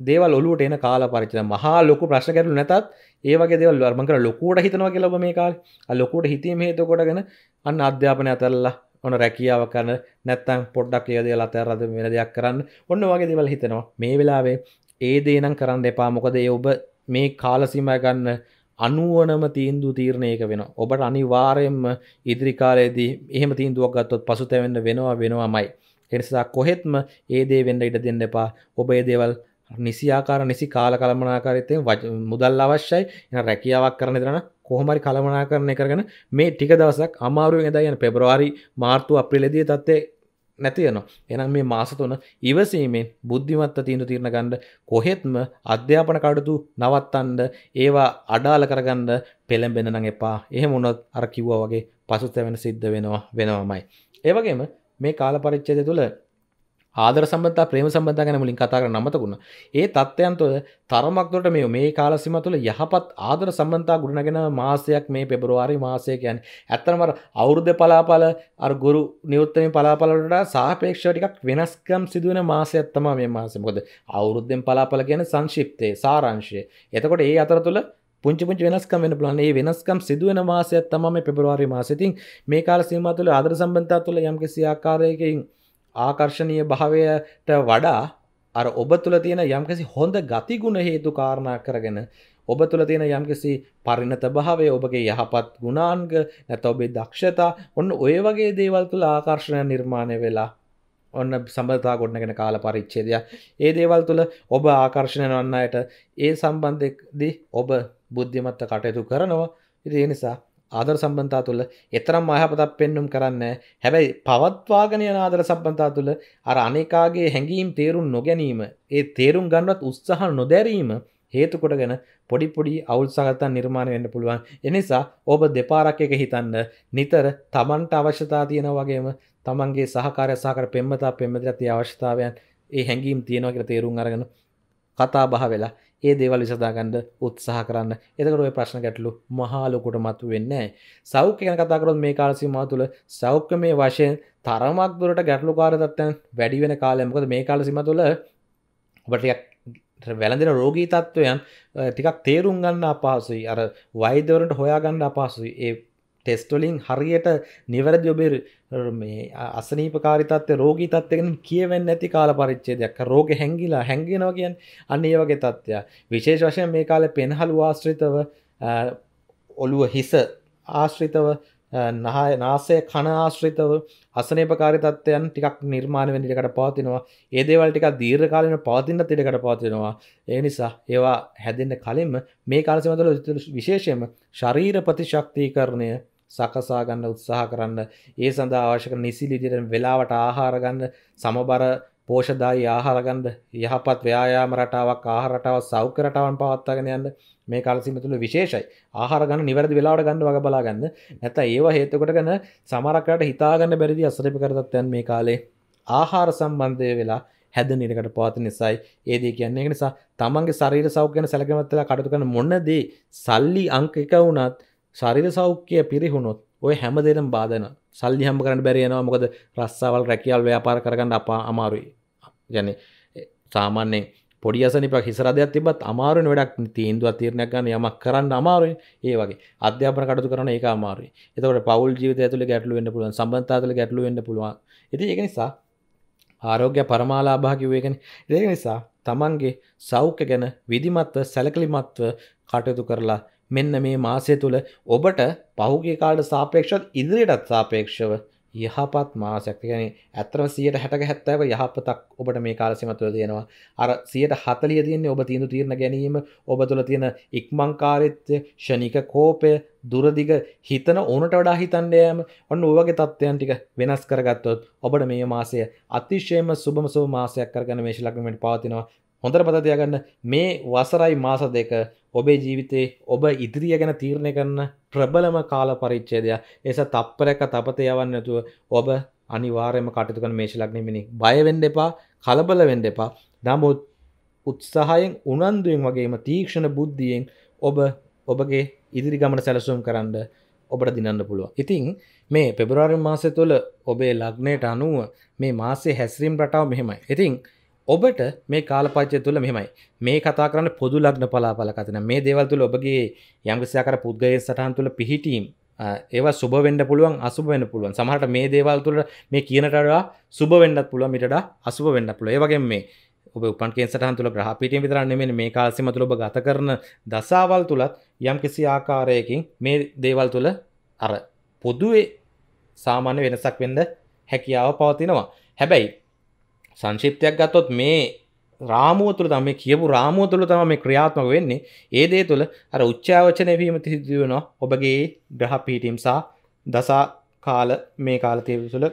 දේවල් ඔලුට එන කාල පරිචන මහා ලොක ප්‍රශ්න කැරු නැතත් ඒවගේ දෙවල් වර්මක ලොකෝට හිතනවා කියලබ මේ කාල් ලොකෝට හිතීම හේතකොටගෙන අන්න අධ්‍යාපනය අතරල්ලා ඕන රැකියාව කරන නැත්තම් පොඩ්ඩක් ඒදේ අතර රද වෙන දෙයක් කරන්න ඔන්න වගේ දෙවල් හිතනවා මේ වෙලාවේ ඒ දේනම් කරන්න එපා මොකද ඒ ඔබ මේ කාලසිමය ගන්න අනුවනම තීන්දු තීරණයක වෙන ඔබට අනිවාරයෙන්ම ඉදිරිකාලයේදී එහෙම තීන්දුවක් ගත්තොත් පසුතැවෙන්න වෙනවා වෙනවාමයි එනිසා කොහෙත්ම ඒ දේ වෙන්න ඉඩ දෙන්න එපා ඔබ ඒ දේවල් නිසියාකාර නිසි කාල කළමනාකාරිතයෙන් මුදල් අවශ්‍යයි එ රැකියාවක් කරන දරන කොහොමරි කළමනා කරණය කරගෙන මේ ටික දවසක් අමාරුවෙන් එදා යන පෙබරවාරි මාර්තු අප්‍රිලෙදිය තත්වේ නැතියනවා එනම් මේ මාසතුන ඉවසීමෙන් බුද්ධිමත්ත තීන්දු තිරණ ගණ්ඩ කොහෙත්ම අධ්‍යාපන කඩුතු නවත්තන්ඩ ඒවා අඩාල කරගන්න පෙළඹෙනන එපා එහෙම උනොත් අර කිව්වා වගේ පසුත වෙන සිද්ධ වෙනවා වෙනවමයි. ඒවගේම මේ කාල පරිච්චද තුළ ආදර සම්බත ප්‍රේම සම්බඳ ගැන මුලින් කතා කර නමතකුණ ඒ තත්ත්වයන්තුව තරමක්දොට මේ මේ කාලසිම තුළ යහපත් ආදර සම්බන්තා ගුණගෙන මාසයක් මේ පෙබරවාරි මාසයකයන් ඇත්තනමර අවුරුද්ධ පලාපල අර ගුරු නිවත්තම පලාපලට සාපේක්ෂ ටිකක් වෙනස්කම් සිදුවන මාසයත්තම මේ මාසමකොද අවුරුද්ධෙන් පලාපල ගැන සංශිප්තය සාරංශය එතකොට ඒ අතර තුළ පුංචි පුංචි වෙනස්කම් වෙන පුළුවන්. ඒ වෙනස්කම් සිදු වෙන මාසයක් තමයි මේ පෙබරවාරි මාසෙ. ඉතින් මේ කාල සීමාව තුළ ආදර සම්බන්ධතා තුළ යම්කිසි ආකාරයකින් ආකර්ශණය භාවයට වඩා අර ඔබ තුළ තියෙන යම්කිසි හොඳ ගතිගුණ හේතු කාරණා කරගෙන ඔබ තුළ තියෙන යම්කිසි පරිණත භාවය ඔබගේ යහපත් ගුණාන්ග නැත ඔබේ දක්ෂතා ඔන්න ඔය වගේ දේවල් තුළ ආකර්ශණය නිර්මාණය වෙලා ඔන්න සබඳතා ගොඩනගෙන කාල පරිච්චේදය ඒ දේවල් තුළ ඔබ ආකර්ශණය වන්නයට ඒ සම්බන්ධයක්දී ඔබ බුද්ධිමත්ත කටයුතු කරනවා ඉති නිසා ආදර සම්බන්තා තුළ එතරම් අයහපතක් පෙන්නුම් කරන්න හැබැයි පවත්වාගෙන යන ආදර සම්බන්තා තුළ අර අනෙකාගේ හැඟීම් තේරුම් නොගැනීම ඒ තේරුම් ගන්නවත් උත්සාහ නොදැරීම හේතුකොටගෙන පොඩි පොඩි අවුල් සගතන් නිර්මාණය වෙන්න පුළුවන් එනිසා ඔබ දෙපාරක් එක හිතන්න නිතර තමන්ට අවශ්‍යතා තියෙන වගේම තමන්ගේ සහකාරය සහකර පෙම්මතා පෙම්මදිර තිය අවශ්‍යතාවයන් ඒ හැඟීම් තියෙනවා කියලා තේරුම් අරගෙන කතා බහ වෙලා ඒ දේවල් විසදාගන්න උත්සාහ කරන්න එතකට ඔය ප්‍රශ්න ගැටලු මහාලොකුට මතු වෙන්න සෞඛ්‍ය ගැන කතාකරොත් මේ කාලසීමා තුළ සෞඛ්‍ය මේ වශයෙන් තරමක් දුරට ගැටලු කාරතත්තැන් වැඩි වෙන කාලයමකද මේ කාලසිම තුළ ඔබටයක් වැළඳෙන රෝගී තත්ත්වයන් ටිකක් තේරුම් ගන්න අපහසුයි අර වෛදවරට හොයාගන්න අපහසුයි ඒ ටෙස්ටොලින් හරියට නිවැරදි ඔබේ මේ අසනීපකාරිතත්ය රෝගී තත්වයෙන් කියවෙන්න ඇති කාල පරිච්චේදයක් රෝග හැංගිලා හැංගෙනවා කියන් අන්න ඒ වගේ තත්ත්වය විශේෂ වශයෙන් මේ කාලෙ පෙන්හලු ආශ්‍රිතව ඔළුව හිස ආශ්‍රිතව නහය නාසය කණ ආශ්‍රිතව අසනේපකාරිතත්වයන් ටිකක් නිර්මාණය වෙනිටකට පවතිනවා ඒදේවල් ටික දීර්කාලන පවතින්න තිටකට පවතිනවා ඒ නිසා ඒවා හැදන්න කලින්ම මේ කාලසිමතුල විශේෂයම ශරීර ප්‍රතිශක්තිීකරණය සකසා ගන්න උත්සාහ කරන්න ඒ සඳහා අවශ්‍යක නිසිලිදිරෙන් වෙලාවට ආහාරගන්න සමබර පෝෂදායි ආහාරගන්ඩ යහපත් ව්‍යයාම රටාවක් ආහරටාව සෞකරටාවන් පවත්තාගෙන යන්න මේ කාලසිම තුළ විශේෂයි ආහාරගන්න නිවැරදි වෙලාට ගන්න වග බලාගන්න නැත ඒවා හේතකොට ගන සමරකට හිතාගන්න බැරිදි අසරිපි කරතත්යන් මේ කාලේ ආහාර සම්බන්ධය වෙලා හැද නිකට පවති නිසයි ඒදී කියන්නේ නිසා තමන්ගේ සරීර සෞඛ්‍යන සැලකමත්තලා කටතුකන මොන්නදී සල්ලි අංක එක වුණත් ශරිර සෞඛ්‍යය පිරිහුණොත් ඔය හැම දෙනම් බාධන සල්ලි හම්බ කරන්න බැරියනවා මොකද රස්සාවල් රැකියල් ව්‍යාපාර කරගන්න අපා අමාරුයි ගැන සාමාන්‍යෙන් පොඩි අසනිපක් හිසරදයක් තිබත් අමාරුවෙන් වැඩක් තීන්දුව තීරණයක් ගන්න යමක් කරන්න අමාරුයි ඒ වගේ අධ්‍යාපන කටයුතු කරන ඒක අමාරුයි. එතකොට පෞල් ජීවිතය ඇතුළේ ගැටලු වෙන්න පුළුවන් සම්බන්ධතා ඇතුළේ ගැටලු වෙන්න පුළුවන්. ඉතින් ඒක නිසා ආරෝග්‍ය පරමාලාභා කිව්වේ කියන්නේ ඒක නිසා තමන්ගේ සෞඛ්‍ය ගැන විධිමත්ව සැලකිලිමත්ව කටයුතු කරලා මෙන්න මේ මාසය තුළ ඔබට පහුගේ කාඩ සාපේක්ෂත් ඉදිරියටත් සාපේක්ෂව යහපත් මාසයක්තිකන ඇතරම සියට හැටක හැත්තව යහපතක් ඔබට මේ කාලසිමතුව තියෙනවා අර සියට හතලිය තියන්නේ ඔබ තියෙන තීරණ ගැනීම ඔබ තුළ තියෙන ඉක්මංකාරිත්‍ය ෂණික කෝපය දුරදිග හිතන ඕනට වඩා හිතන්ඩයම ඔන්න ඕවගේ තත්ත්වයන් ටික වෙනස් කරගත්තොත් ඔබට මේ මාසය අතිශයම සුබම සෝ මාසයක් කරගන මේශලක්මට පවතිනවා හොඳර පතතියගන්න මේ වසරයි මාස දෙක ඔබේ ජීවිතේ ඔබ ඉදිරිිය ගැන තීරණය කරන්න ප්‍රබලම කාල පරිච්චේදයක් එස තප්පරැක තපත යවන්නතුව ඔබ අනිවාරයම කටතුකන මේශලක්නෙමිනි බයවෙන්ඩ එපා කලබල වෙන්ඩ එපා නමුත් උත්සාහයෙන් උනන්දුවෙන් වගේම තීක්ෂණ බුද්ධියෙන් ඔබ ඔබගේ ඉදිරි ගමට සැලසුම් කරන්න ඔබට දිනන්න පුළුව ඉතිං මේ පෙබරාරි මාසය තුළ ඔබේ ලග්නයට අනුව මේ මාසේ හැස්රීම් රටාව මෙහෙමයි ඉතිං ඔබට මේ කාලපච්චය තුළ මෙමයි මේ කතා කරන්න පොදු ලක්න පලාපල කතන මේ දේවල් තුළ ඔබගේ යම්ගසයකර පුද්ගය සටහන් තුළ පිහිටීම් ඒව සුබ වෙන්ඩ පුළුවන් අසුබ වෙන්න පුළුවන් සමහට මේ දේවල් තුළ මේ කියනටඩා සුබ වෙන්නත් පුළුව මිට අසුබ වෙන්න පුළුව ඒවගේ මේ ඔබ උපන්ගේ සටහන් තුළ ග්‍රහපිටිය විතරන්න මෙ මේ කාල්සිම තුළ ඔබ ගත කරන දසාවල් තුළත් යම් කිසි ආකාරයකින් මේ දේවල් තුළ අර පොදුවේ සාමාන්‍ය වෙනසක් වෙන්ඩ හැකියාව පවතිනවා හැබැයි සංශිප්තයක් ගත්තොත් මේ රාමුව තුළ තම කියපු රාමුව තුළ තම මේ ක්‍රියාත්මක වෙන්නේ ඒ දේ තුළ අර උච්චාවචනයවීම තිසිදුවෙනවා ඔබගේ ග්‍රහ පිහිටීම් සහ දසා කාල මේ කාලතය විසුල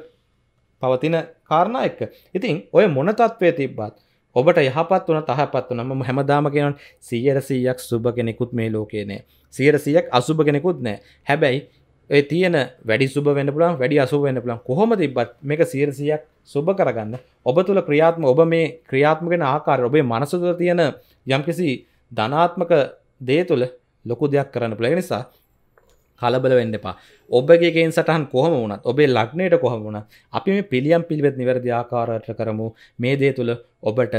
පවතින කාරණා එක්ක ඉතින් ඔය මොන තත්වය තිබ්බත් ඔබට යහපත් වන තහපත් වනම හැමදාම කියෙනන් සියර සීයක් සුභ කෙනෙකුත් මේ ලෝකේ නෑ සියර සියක් අසුභ කෙනෙකුත් නෑ හැබැයි ඒ තියෙන වැඩි සුබ වෙන පුළන් වැඩි අසුව වෙන පුළන් කොහොම තිබත් මේක සීරසියක් සුබ කරගන්න ඔබ තුළ ක්‍රියාත්ම ඔබ මේ ක්‍රියාත්මගෙන ආකාර ඔබේ මනසුද තියෙන යම්කිසි ධනාත්මක දේ තුළ ලොකු දෙයක් කරන්න පුළ නිසා කලබල වෙන්න එපා ඔබගේෙන් සටහන් කොහම වුණත් ඔබේ ලක්නයට කොහම වුණ අපි මේ පිළියම් පිළිවෙත් නිවැරදි ආකාරයට කරමු මේ දේ තුළ ඔබට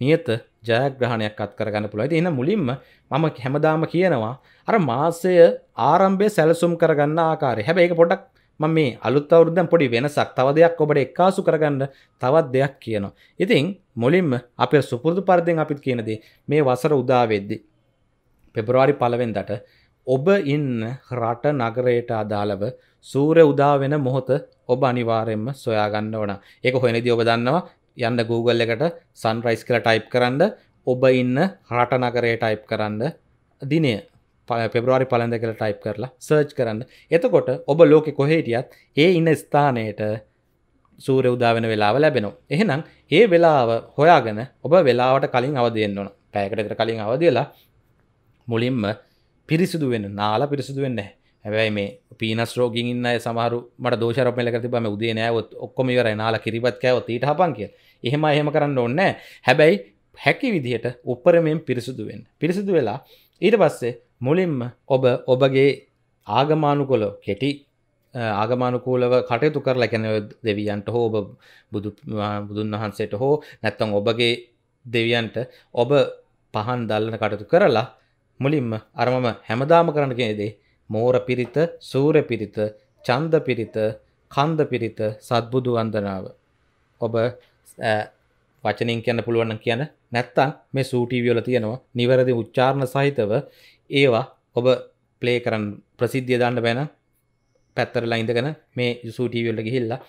නියත ජයග්‍රහණයක් අත් කරගන්න පුළුවන්. ඉතින් මුලින්ම මම හැමදාම කියනවා අර මාසය ආරම්භයේ සැලසුම් කරගන්න ආකාරය. හැබැයි ඒක පොඩ්ඩක් මම මේ අලුත් අවුරුද්දෙන් පොඩි වෙනසක් තව දෙයක් ඔබට එක්කාසු කරගන්න තවත් දෙයක් කියනවා. ඉතින් මුලින්ම අපේ සුපුරුදු පරිදිෙන් අපිත් කියන දේ මේ වසර උදා වෙද්දී පෙබරවාරි 1 වෙනිදාට ඔබ ඉන්න රට නගරයට අදාළව සූර්ය උදා වෙන මොහොත ඔබ අනිවාර්යෙන්ම සොයාගන්න ඕන. ඒක හොයනදී ඔබ දන්නවා යන්න Google එකට සන්රයිස් කළ ටයිප් කරන්න ඔබ ඉන්න හට නගරේ ටයිප් කරන්න දිනය පෙබරවාරි පලඳ කළ ටයිප් කරලා සර්ච් කරන්න එතකොට ඔබ ලෝකෙ කොහේටියත් ඒ ඉන්න ස්ථානයට සූර උදාවෙන වෙලාව ලැබෙනවා එහෙනම් ඒ වෙලාව හොයාගෙන ඔබ වෙලාවට කලින් අවදයෙන් ඕන පෑකටකට කලින් අවදලා මුලින්ම පිරිසිදු වෙන නාලා පිරිසිදු වෙන්න හැබැයි මේ පීනස් රෝගින් ඉන්න සමහරු මට දෝෂරපමල කරතිබම උදේ නෑවත් ඔක්කොම ඉවරයි නාලා කිරිපත් කෑවත් ඊට හපන් කියලා එහෙම එහෙම කරන්න ඔන්න හැබැයි හැකි විදිහට උපරමෙන් පිරිසුදුවෙන් පිරිසිදු වෙලා ඊට පස්සේ මුලින්ම ඔබ ඔබගේ ආගමානුකොලො කෙටි ආගමානුකූලව කටයුතු කරලා කැනව දෙවියන්ට හෝ ඔබ බුදු බුදුන් වහන්සේට හෝ නැත්තම් ඔබගේ දෙවියන්ට ඔබ පහන් දල්ලන කටතු කරලා මුලින්ම අරමම හැමදාම කරන්න කෙනෙදේ මෝර පිරිත සූර පිරිත චන්ද පිරිත කන්ද පිරිත සත්බුදු වන්දනාව ඔබ වචනින් කියන්න පුළුවන්න කියන්න නැත්තන් මේ සූටීවියෝල තියෙනවා නිවැරදි උච්චාරණ සහිතව ඒවා ඔබ පලේ කරන්න ප්‍රසිද්ධිය දාන්න බැන පැත්තරලා ඉඳගෙන මේ සූටීවියල්ල ගිහිල්ලා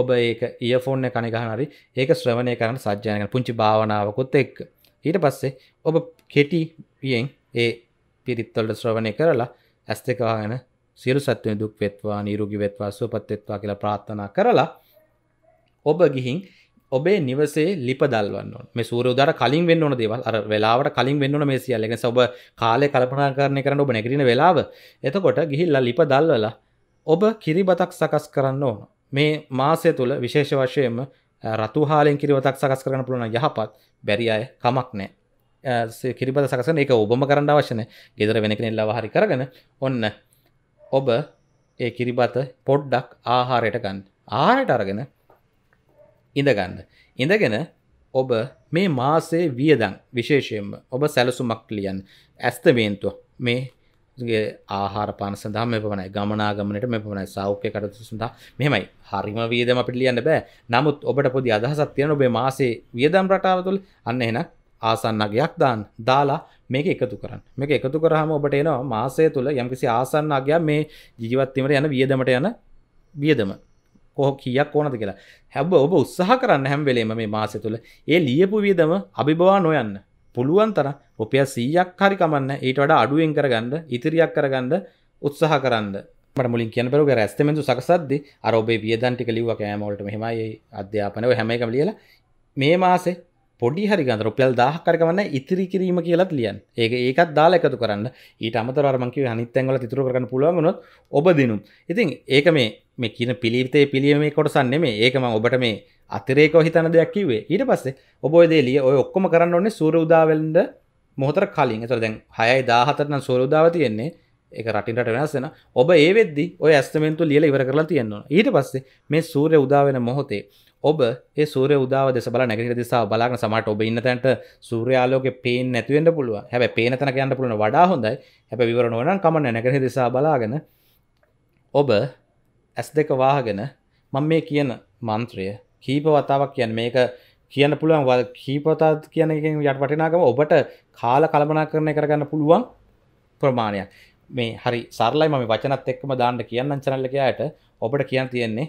ඔබ ඒක ඉයෆෝන්න කනිගහනරි ඒක ශ්‍රවණය කරන්න සජ්‍යයන පුංචි භාවනාවකොත් එක් ඊට පස්සේ ඔබ කෙටිියෙන් ඒ පිරිත්තොල්ට ශ්‍රවණය කරලා ඇස් දෙකාගෙන සිරු සත්වය දුක් වෙත්වා නිරුගි වෙත්වා සුපත්වෙත්වා කියලා ප්‍රාත්ථනා කරලා ඔබ ගිහින් ඔබේ නිවසේ ලිප දල්වන්න මේ සූර දර කලින් වෙන්න ඕන දේවල් අර වෙලාවට කලින් වෙන්න මේ සියල්ල එක ඔබ කාලය කල්පනා කරණය කරන්න ඔබ නැගරන වෙලාව එතකොට ගිහිල්ලා ලිප දල්වලා ඔබ කිරිබතක් සකස් කරන්න ඕන මේ මාසය තුළ විශේෂ වශයෙන්ම රතුහාලෙන් කිරිවතක් සකස් කරන පුළුවන යහපත් බැරි අය කමක් නෑ කිරිබත සකසන එක ඔබම කරන්න අවශ්‍යන ගෙදර වෙන කෙනෙල්ලා හරි කරගෙන ඔන්න ඔබ ඒ කිරිබත පොඩ්ඩක් ආහාරයට ගන්න ආහාරයට අරගෙන ඉඳගන්න. ඉඳගෙන ඔබ මේ මාසේ වියදං විශේෂයෙන්ම ඔබ සැලසුමක් ලියන් ඇස්තවේන්තුව මේ ආහාර පාන සඳහම පමණයි ගමනාගමනට මෙ පමණයි සෞඛ්‍ය කටතු සඳහා මෙමයි හරිම වියදම පිට ලියන්න බෑ නමුත් ඔබට පොදි අදහසත් තියෙන ඔබේ මාසේ වියදම් රටාවතුල් අන්න එනක් ආසන්නගයක් දාන් දාලා මේක එකතු කරන්න මේක එකතු කරහම ඔබට එනවා මාසය තුළ යම්කිසි ආසන්න අගයක් මේ ජීවත්වීමට යන වියදමට යන වියදම කොහ කියක් ඕනද කියලා හැබ ඔබ උත්සාහ කරන්න හැම්වෙලේම මේ මාසය තුළ ඒ ලියපු වියදම අභිබවා නොයන්න පුළුවන් තර ඔපය සීයක් හරි කමන්න ඊට වඩ අඩුවෙන් කරගන්න ඉතිරියක් කරගන්න උත්සාහ කරන්න මුලින් කියන පෙරු ඇස්තමෙන්තු සකසද්ද අරෝබේ වියදන්ටික ලිව කෑමෝලට මෙහමයි අධ්‍යාපනව හැමයි කම ලියලා මේ මාසේ පොඩි හරි ගන්තර පෙල් දාහ කරගවන්න ඉතිරි කිරීම කියලත් ලියන් ඒක ඒකත් දාලා එකතු කරන්න ඊට අමතරමකි අනිත්තැන්වල තිතුර කරන්න පුළුවන්ගනොත් ඔබ දිනුම් ඉතින් ඒක මේ මේ කියන පිළිවිතේ පිළියීමේ කොටසන්නේ මේ ඒකම ඔබට මේ අතරේක හිතන දෙයක් කිවේ ඊට පස්සේ ඔබයදේලිය ඔය ඔක්කොම කරන්න ඔන්නේ සූර උදාවෙන්ඩ මොහතර කලින් තර දැන් හයයි දාහතරන සූර උදාව තියෙන්නේ එක රටින්ට වෙනස්සෙන ඔබ ඒවෙදදි ඔය ඇස්තමෙන්තු ලියල ඉවර කරලා තියෙන්නවා ඊට පස්සේ මේ සූරය උදාවෙන මොහොතේ ඔබ ඒ සූර උදාව දෙස බල නැගිට දිසා බලාගන සමට ඔබ ඉන්න තැන්ට සූරයාලෝක පේෙන් නැතිවෙන්ට පුළුව හැබ පේන තැන කියන්න පුළුව වඩා හොඳයි හැබ විවරණ ඕනන් කමන්න නැගට දිසා බලාගෙන ඔබ ඇස් දෙක වාහගෙන මං මේ කියන මන්ත්‍රය කීප වතාවක් කියන් මේක කියන්න පුළුවන් වල් කීපතාත් කියන එකෙන් යට වටිනාකම ඔබට කාල කළමනා කරණය කරගන්න පුළුවන් ප්‍රමාණයක් මේ හරි සරලයි මම වචනත් එක්කම දාන්න කියන්න චනල්ලකයායට ඔබට කියන් තියෙන්නේ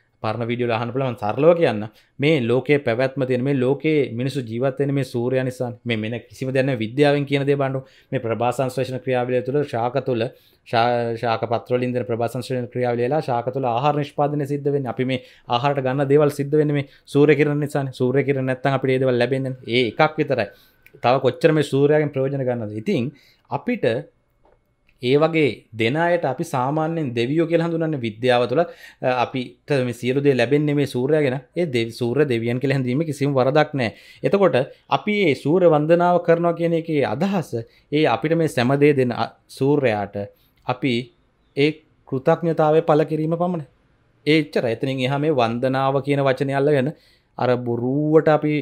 පරණ විඩියෝ හනපලම සරලෝ කියන්න මේ ලෝකේ පැවැත්ම තියෙන මේ ලෝකේ මිනිසු ජීවත්වෙන මේ සූරය නිසා මේ මෙන කිසිම දැන විද්‍යාවෙන් කියනදේ බණ්ඩු මේ ප්‍රභාසංශ්‍රේෂණ ක්‍රියාවලිය තුළ ශාක තුළ ශාක පත්‍රලින්ද ප්‍රභාසංශ්‍රයන ක්‍රියාවලලා ශාක තුළ ආහාර නිෂ්පාදන සිද්ධ වෙන අපි මේ ආහාරට ගන්න දේවල් සිද්ධ වෙන මේ සූරය කිරණ නිසා සූරය කිරණ නැත්තම් අපිට ඒදවල් ලැබෙන්නේ ඒ එකක් විතරයි තව කොච්චර මේ සූරයාගෙන් ප්‍රයෝජන ගන්නද ඉතින් අපිට ඒ වගේ දෙනයට අපි සාමාන්‍යෙන් දෙවියෝ කියලා හඳුනන්න විද්‍යාව තුළ අපිට සියලුදේ ලැබෙන්නේ මේ සූරයගෙන ඒ දෙ සූර දෙවියන් කියලා හැඳීම කිසිම වරදක් නෑ එතකොට අපි ඒ සූර වන්දනාව කරනවා කියන එක අදහස ඒ අපිට මේ සැමදේ දෙන සූර්යාට අපි ඒ කෘතඥතාව පල කිරීම පමණ ඒච්චර එතනින් එහා මේ වන්දනාව කියන වචනයල්ල ගැන අර බොරුවට අපි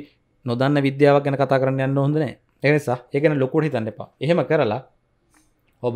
නොදන්න විද්‍යාවක් ගැන කතා කරන්න යන්න හොඳනෑ එනිසා ඒගැන ලොකුට හිතන්න එපා එහෙම කරලා ඔබ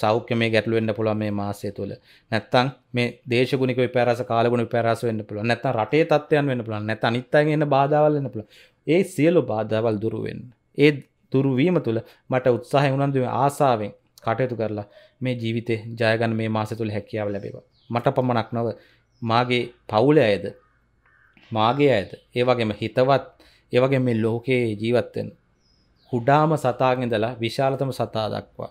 සෞඛ්‍ය මේ ගැටලුවෙන්න්න පුළ මේ මාසය තුළ නැත්තං මේ දේශගුණික පරස කාලගුණ පැරස වන්න පුළ නැත රටේ තත්වයන් වන්න පුළන් නැත අනිත්තගන්න බාධාවල්න්න පුළ ඒ සියලු බාධාවල් දුරුවෙන් ඒ දුරුවීම තුළ මට උත්සාහ උනන්දුව ආසාාවෙන් කටයුතු කරලා මේ ජීවිතය ජයගන් මේ මාස තුළ හැකියාව ලැබේවා මට පමණක් නොව මාගේ පවුල ඇයද මාගේ ඇද ඒවගේම හිතවත් ඒවගේ මේ ලෝකයේ ජීවත්වෙන් කුඩාම සතාගෙන්දලා විශාලතම සතා දක්වා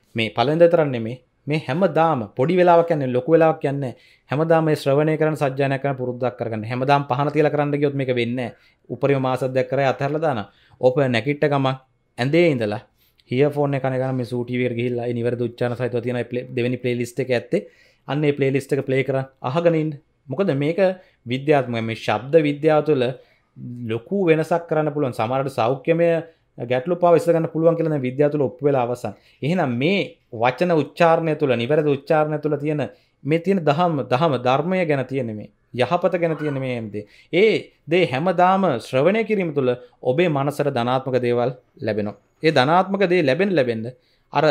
මේ පලඳ තරන්නේ මේ මේ හැමදාම පොඩි වෙලාවක් කියන්නේ ලොකු වෙලාවක් කියන්නේ හැමදාම මේ ශ්‍රවණය කරන සජ්ජායනා කරන පුරුද්දක් කරගන්න හැමදාම පහන තියලා කරන්න ගියොත් මේක වෙන්නේ නැහැ උපරිම මාස දෙකක් කරේ අතහැරලා දානවා ඕප නැගිට ගම ඇඳේ ඉඳලා හියෆෝන් එක කනගෙන මේ සූ ටීවී එකට ගිහිල්ලා ඒ නිවැරදි උච්චාරණ සහිතව තියෙන දෙවෙනි ප්ලේලිස්ට් එක ඇත්තේ අන්න ඒ ප්ලේලිස්ට් එක ප්ලේ කරන් අහගෙන ඉන්න මොකද මේක විද්‍යාත්මක මේ ශබ්ද විද්‍යාව තුළ ලොකු වෙනසක් කරන්න පුළුවන් සමහරට සෞඛ්‍යමය ගැටලු පවස්සගන්න පුළුවන් කියන විද්‍යාතුල ඔප්පු වෙලා අවසන්. එහෙනම් මේ වචන උච්චාරණය තුළ නිවැරදි උච්චාරණය තුළ තියෙන මේ තියෙන දහම් දහම ධර්මය ගැන තියෙන මේ යහපත ගැන තියෙන මේ දේ. ඒ දේ හැමදාම ශ්‍රවණය කිරීම තුළ ඔබේ මනසට ධනාත්මක දේවල් ලැබෙනවා. ඒ ධනාත්මක දේ ලැබෙන ලැබෙන්න අර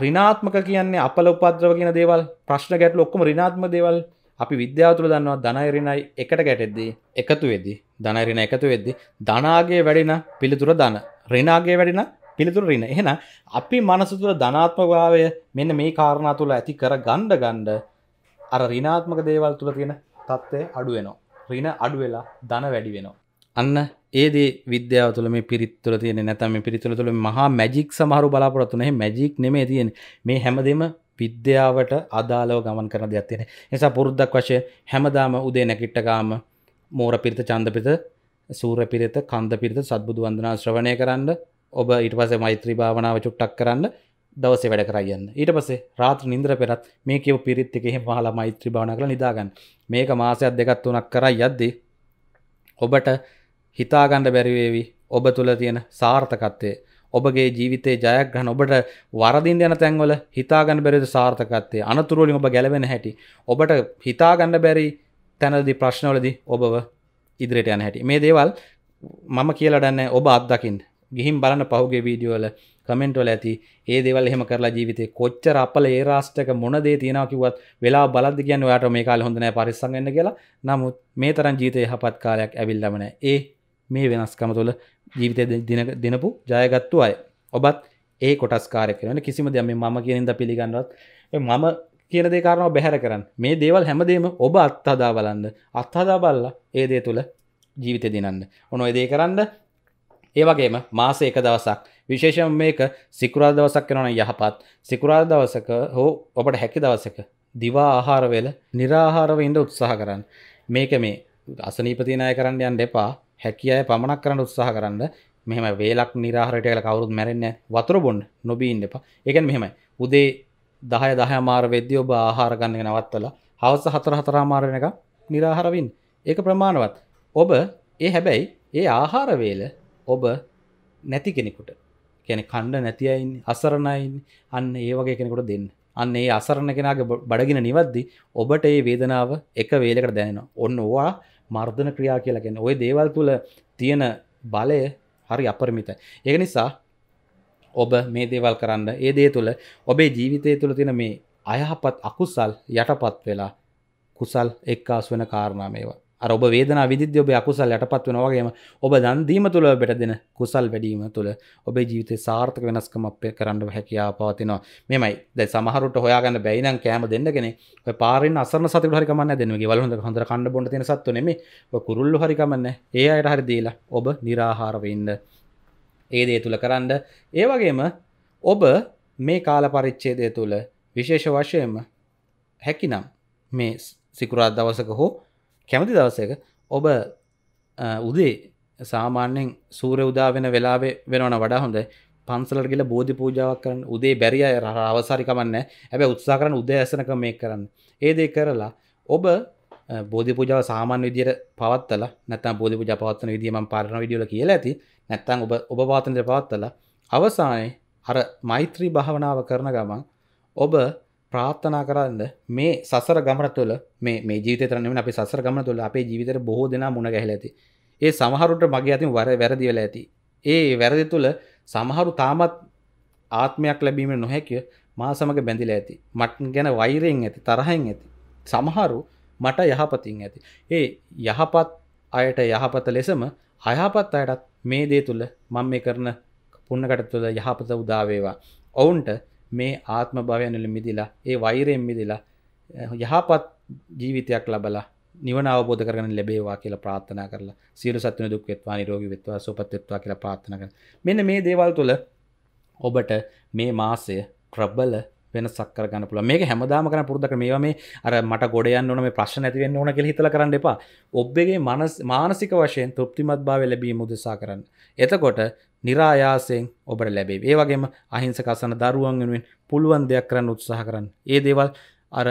ඍණාත්මක කියන්නේ අපල උපද්‍රව කියන දේවල් ප්‍රශ්න ගැටලු ඔක්කොම ඍණාත්මක දේවල් අපි විද්‍යාතුර දන්නවා ධනයිරිණයි එකට ගැටෙද්දී එකතු වෙදි ධනයිරිණ එකතු වෙද්දි ධනාගේ වැඩෙන පිළිතුර දන රිනාගේ වැඩෙන පිළිතුර රින එහෙන අපි මනසතුර ධනාත්මභාවය මෙන්න මේ කාරණා තුළ ඇති කර ගණ්ඩ ගණ්ඩ අර රිනාත්මක දේවල් තුළ තියෙන තත්ත්වය අඩුවෙනවා රින අඩුවෙලා ධන වැඩි වෙනවා අන්න ඒදේ විද්‍යාව තුළ මේ පිරිත්තුල තියෙන නැතම පිරිතුළ තුළ මහා මැජික් සමහරු බලාපොරත්තුනේ මැජික් නෙමේ තියෙන මේ හැමදෙම විද්‍යාවට අදාලව ගමන් කරන දෙයක් තියෙන නිසා පුරුද්දක් වශයෙන් හැමදාම උදේ නැගිට්ටකාම මෝර පිරිත චන්ද පිරිත සූර පිරිත කන්ද පිරිත සත්බුදු වන්දනා ශ්‍රවණය කරන්න ඔබ ඊට පස්සේ මෛත්‍රී භාවනාව චුට්ටක් කරන්න දවසේ වැඩ කරයන්න ඊට පස්සේ රාත්‍ර නින්දර පෙරත් මේ කියව පිරිත් එක එහෙම පහලා මෛත්‍රී භාවනා කරලා නිදාගන්න මේක මාසයක් දෙකක් තුනක් කරයි යද්දී ඔබට හිතාගන්න බැරි වේවි ඔබ තුල තියෙන සාර්ථකත්වය ඔබගේ ජීවිතේ ජයග්‍රහණ ඔබට වරදින් යන තැන්වල හිතාගන්න බැරිද සාර්ථකත්වය අනතුරු වලින් ඔබ ගැලවෙන හැටි ඔබට හිතාගන්න බැරි තැනදී ප්‍රශ්නවලදී ඔබව ඉදිරියට යන හැටි මේ දේවල් මම කියලා දන්නේ ඔබ අත්දකින්න ගිහින් බලන්න පහුගේ වීඩියෝ වල කමෙන්ට් වල ඇති ඒ දේවල් එහෙම කරලා ජීවිතේ කොච්චර අපල ඒ රාස්ටක මොන දේ තියෙනවා කිව්වත් වෙලාව බලද්දි කියන්නේ ඔයාට මේ කාලේ හොඳ නැහැ පරිස්සම් වෙන්න කියලා. නමුත් මේ තරම් ජීවිතේ යහපත් කාලයක් ඇවිල්ලාම නැහැ. ඒ මේ වෙනස්කම තුළ ජීවිතය දෙනපු ජයගත්තු අය ඔබත් ඒ කොටස්කාර කරන කිසිම දෙම ම කියනින්ද පිළිගන්නවත් මම කියන දෙකාරනව බැහැර කරන්න මේ දේවල් හැමදේම ඔබ අත්හදා බලන්න අත්හදා බල්ලා ඒ දේ තුළ ජීවිත දිනන්න ඔනො දේ කරන්න ඒවගේම මාස එක දවසක් විශේෂම මේක සිකුරා දවසක් කෙනන යහපත් සිකුරා දවසක හෝ ඔබට හැකි දවසක දිවා ආහාරවෙල නිරාහාරව ඉන්ඩ උත්සාහ කරන්න මේක මේ අසනීපතිනාය කරන්න යන්න එපා හැකිය පමණක් කරන්න උත්සාහ කරන්න මෙහම වේලක් නිරහරට කල කවරුත් මැරෙන්න වතුර බොන්් නොබීන්න එපා එකන් මෙහෙම උදේ දහය දහ මාර වෙද්‍ය ඔබ ආහාරගන්නය නවත්තල හවස හතර හතරාමාරණ එක නිරාහරවින් ඒක ප්‍රමාණවත් ඔබ ඒ හැබැයි ඒ ආහාරවේල ඔබ නැති කෙනෙකුට කැන කණ්ඩ නැතියින් අසරණයින් අන්න ඒ වගේ කෙනෙකුට දෙන්න අන්න ඒ අසරණ කෙනගේ බඩගෙන නිවද්දි ඔබට ඒ වේදනාව එක වේලකට දැනෙන ඔන්න ඕවා මර්ධන ක්‍රියා කියලගෙන ඔය දේවල් තුළ තියෙන බලය හරි අපරමිත ඒ නිසා ඔබ මේ දේවල් කරන්න ඒ දේ තුළ ඔබේ ජීවිතය තුළ තින මේ අයහපත් අකුසල් යටපත් වෙලා කුසල් එක්කාස් වෙන කාරණාමේවා ඔබ වේදන විදි ඔබ අකුසල් යටපත් වෙන වගේම ඔබ දන්දීම තුළ බෙට දෙන කුසල් වැඩීම තුළ ඔබේ ජීවිතය සාර්ථක වෙනස්කම අපේ කරන්න හැකියා පවතිනවා මෙමයි ද සමහරුට හොයාගන්න බැයිනම් කෑම දෙන්නගෙන පාරෙන් අසරන සතු හරිකමන්න දෙනගේ වලහඳ හොඳ කණඩ බොඩ තින සත්වනෙම කුරුල්ලු හරිකමන්න ඒ අයට හරි දීලා ඔබ නිරාහාරවෙන්න ඒ දේ තුළ කරන්න ඒ වගේම ඔබ මේ කාල පරිච්චේදය තුළ විශේෂ වශයෙන්ම හැකිනම් මේ සිකුරාත් දවසක හෝ කැමති දවසක ඔබ උදේ සාමාන්‍යෙන් සූර උදා වෙන වෙලාවේ වෙනවන වඩා හොඳ පන්සලට ගිල බෝධි පූජාවක් කරන්න උදේ බැරිය අවසාරිකමන්න ඇබ උත්සා කරන උදේ ඇසනක මේ කරන්න ඒදේ කරලා ඔබ බෝධි පූජාව සාමාන්‍ය විදියට පවත්තල නැත්තම් බෝධි පූජා පවත්වන විදිය මම පාරණ වීඩියෝල කියලා ඇති නැත්තම් ඔබ ඔබ පවත්න පවත්තල අවසානයේ අර මෛත්‍රී භාවනාව කරන ගමන් ඔබ ප්‍රාත්ථනා කරන්න මේ සසර ගමර තුළ මේ මේ ජීත තරනම අප සසර ගම තුළ අපේ ජීවිතර බොහෝ දෙනා මුණ ගැහල ඇති ඒ සමහරුට මගේ අතින් වර වැරදිවල ඇති ඒ වැරදි තුළ සමහරු තාමත් ආත්මයක් ලැබීම නොහැකිය මා සමඟ බැඳිල ඇති මටන් ගැන වෛරයෙන් ඇති තරහෙන් ඇති සමහරු මට යහපතින් ඇති ඒ යහපත් අයට යහපත ලෙසම අයහපත් අයටත් මේ දේ තුළ මං මේ කරන පුන්නකට තුළ යහපත උදාවේවා ඔවුන්ට මේ ආත්ම භවයනල මිදිලා ඒ වෛරයෙන් මිදිලා යහපත් ජීවිතයක් ලබලා නිවන අවබෝධ කරගන්න ලැබේවා කියලා ප්‍රාර්ථනා කරලා සියලු සත්ත්වන දුක් වෙත්වා නිරෝගී වෙත්වා සුවපත් වෙත්වා කියලා ප්‍රාර්ථනා කරනවා. මෙන්න මේ දේවල් තුළ ඔබට මේ මාසය ප්‍රබල වෙන සක්කර ගන්න පුළ මේ හැමදාම කන පුරදක මේවා මේ අර මට ගොඩයන් ඕන මේ ප්‍රශ්න ඇතිවෙන්න ඕන කෙ හිතල කරන්න එපා ඔබ්බගේ මනස් මානසික වශයෙන් තෘප්තිමත් භාව ලැබී මුදසා කරන්න එතකොට නිරායාසයෙන් ඔබට ලැබේ ඒ වගේම අහිංසකසන දරුවන් වෙනුවෙන් පුළුවන් දෙයක් කරන්න උත්සාහ කරන්න ඒ දේවල් අර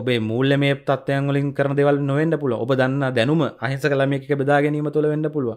ඔබේ මුල්ල මේ තත්වයන්ගලින් කරන දෙවල් නොවෙන්න පුළ ඔබ දන්න දැනුම අහිස කළමක බෙදා ගැනීම තුළ වෙන්න පුළුව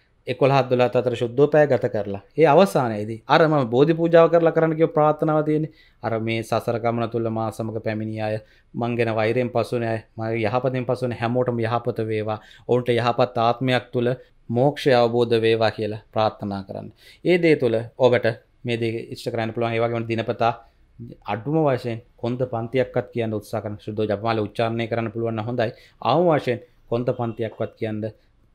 එකොල හදදුලත් අතර ශුද්ධෝපය ගත කරලා ඒ අවසානයේදී අරම බෝධි පූජාව කරලා කරන්නක ප්‍රාථනාව තියෙන අර මේ සසරකමන තුල්ල මා සමඟ පැමිණි අය මංගෙන වෛරයෙන් පසුන අය මගේ යහපතින් පසුන හැමෝටම යහපත වේවා ඔවුන්ට යහපත් ආත්මයක් තුළ මෝක්ෂය අවබෝධ වේවා කියලා ප්‍රාත්ථනා කරන්න ඒ දේ තුළ ඔබට මේ දේ ඉෂ්ට කරන්න පුළුවන් ඒවාගේම දිනපතා අඩුම වශයෙන් කොන්ද පන්තියක්ත් කියන්න උත්සා කරන ශුද්ධ ජපමාල උච්චාරණය කරන්න පුළුවන් හොඳයි අවම වශයෙන් කොන්ද පන්තියක්වත් කියන්න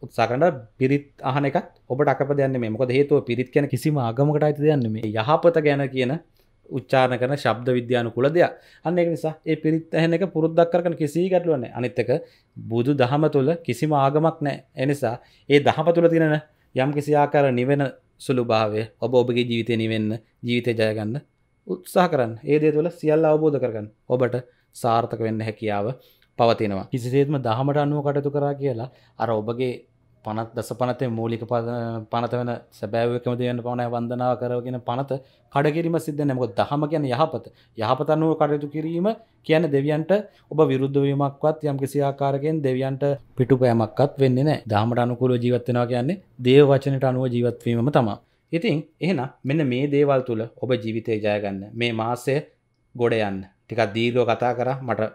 උත්සා කරට පිරිත් අහනකත් ඔබට අප දයන්න මේ මොක හේතුව පිරිත් කියන කිසිම ආගමකට අයිති දයන්න මේ යහපත ගැන කියන උච්චාන කරන ශබ්ද විද්‍යාන කුල දෙයක් අන්න එක නිසා ඒ පිරිත් ඇහන එක පුරුද්දක් කරන කිසි ගැටලුවන අනිත්තක බුදු දහම තුළ කිසිම ආගමක් නෑ එනිසා ඒ දහම තුළ තිනෙන යම් කිසි ආකාර නිවෙන සුළු භාවය ඔබ ඔබගේ ජීවිතය නිවෙන්න ජීවිතය ජයගන්න උත්සා කරන්න ඒ දේ තුළ සියල්ල අවබෝධ කරගන්න ඔබට සාර්ථක වෙන්න හැකියාව පවතිනවා කිසිසේත්ම දහමට අනුව කටතු කරා කියලා අර ඔබගේ පනත් දස පනතේ මූලික පනත වන සැබෑවකම දයන්න පවනය වන්දනාව කරවගෙන පනත කඩකිරීම සිද්ධ නැමකොත් දහම කියන යහපත යහපත අනුව කටයුතු කිරීම කියන දෙවියන්ට ඔබ විරුද්ධවීමක්වත් යම් කිසිආකාරකෙන් දෙවියන්ට පිටු පෑමක්වත් වෙන්න නෑ දහමට අනුකුල ජීවත්වෙනවා කියන්නේ දේව වචනට අනුව ජීවත්වීම තමා ඉතින් එහෙන මෙන්න මේ දේවල් තුළ ඔබ ජීවිතය ජයගන්න මේ මාසය ගොඩ යන්න ටිකක් දීර්ගෝ කතා කර මට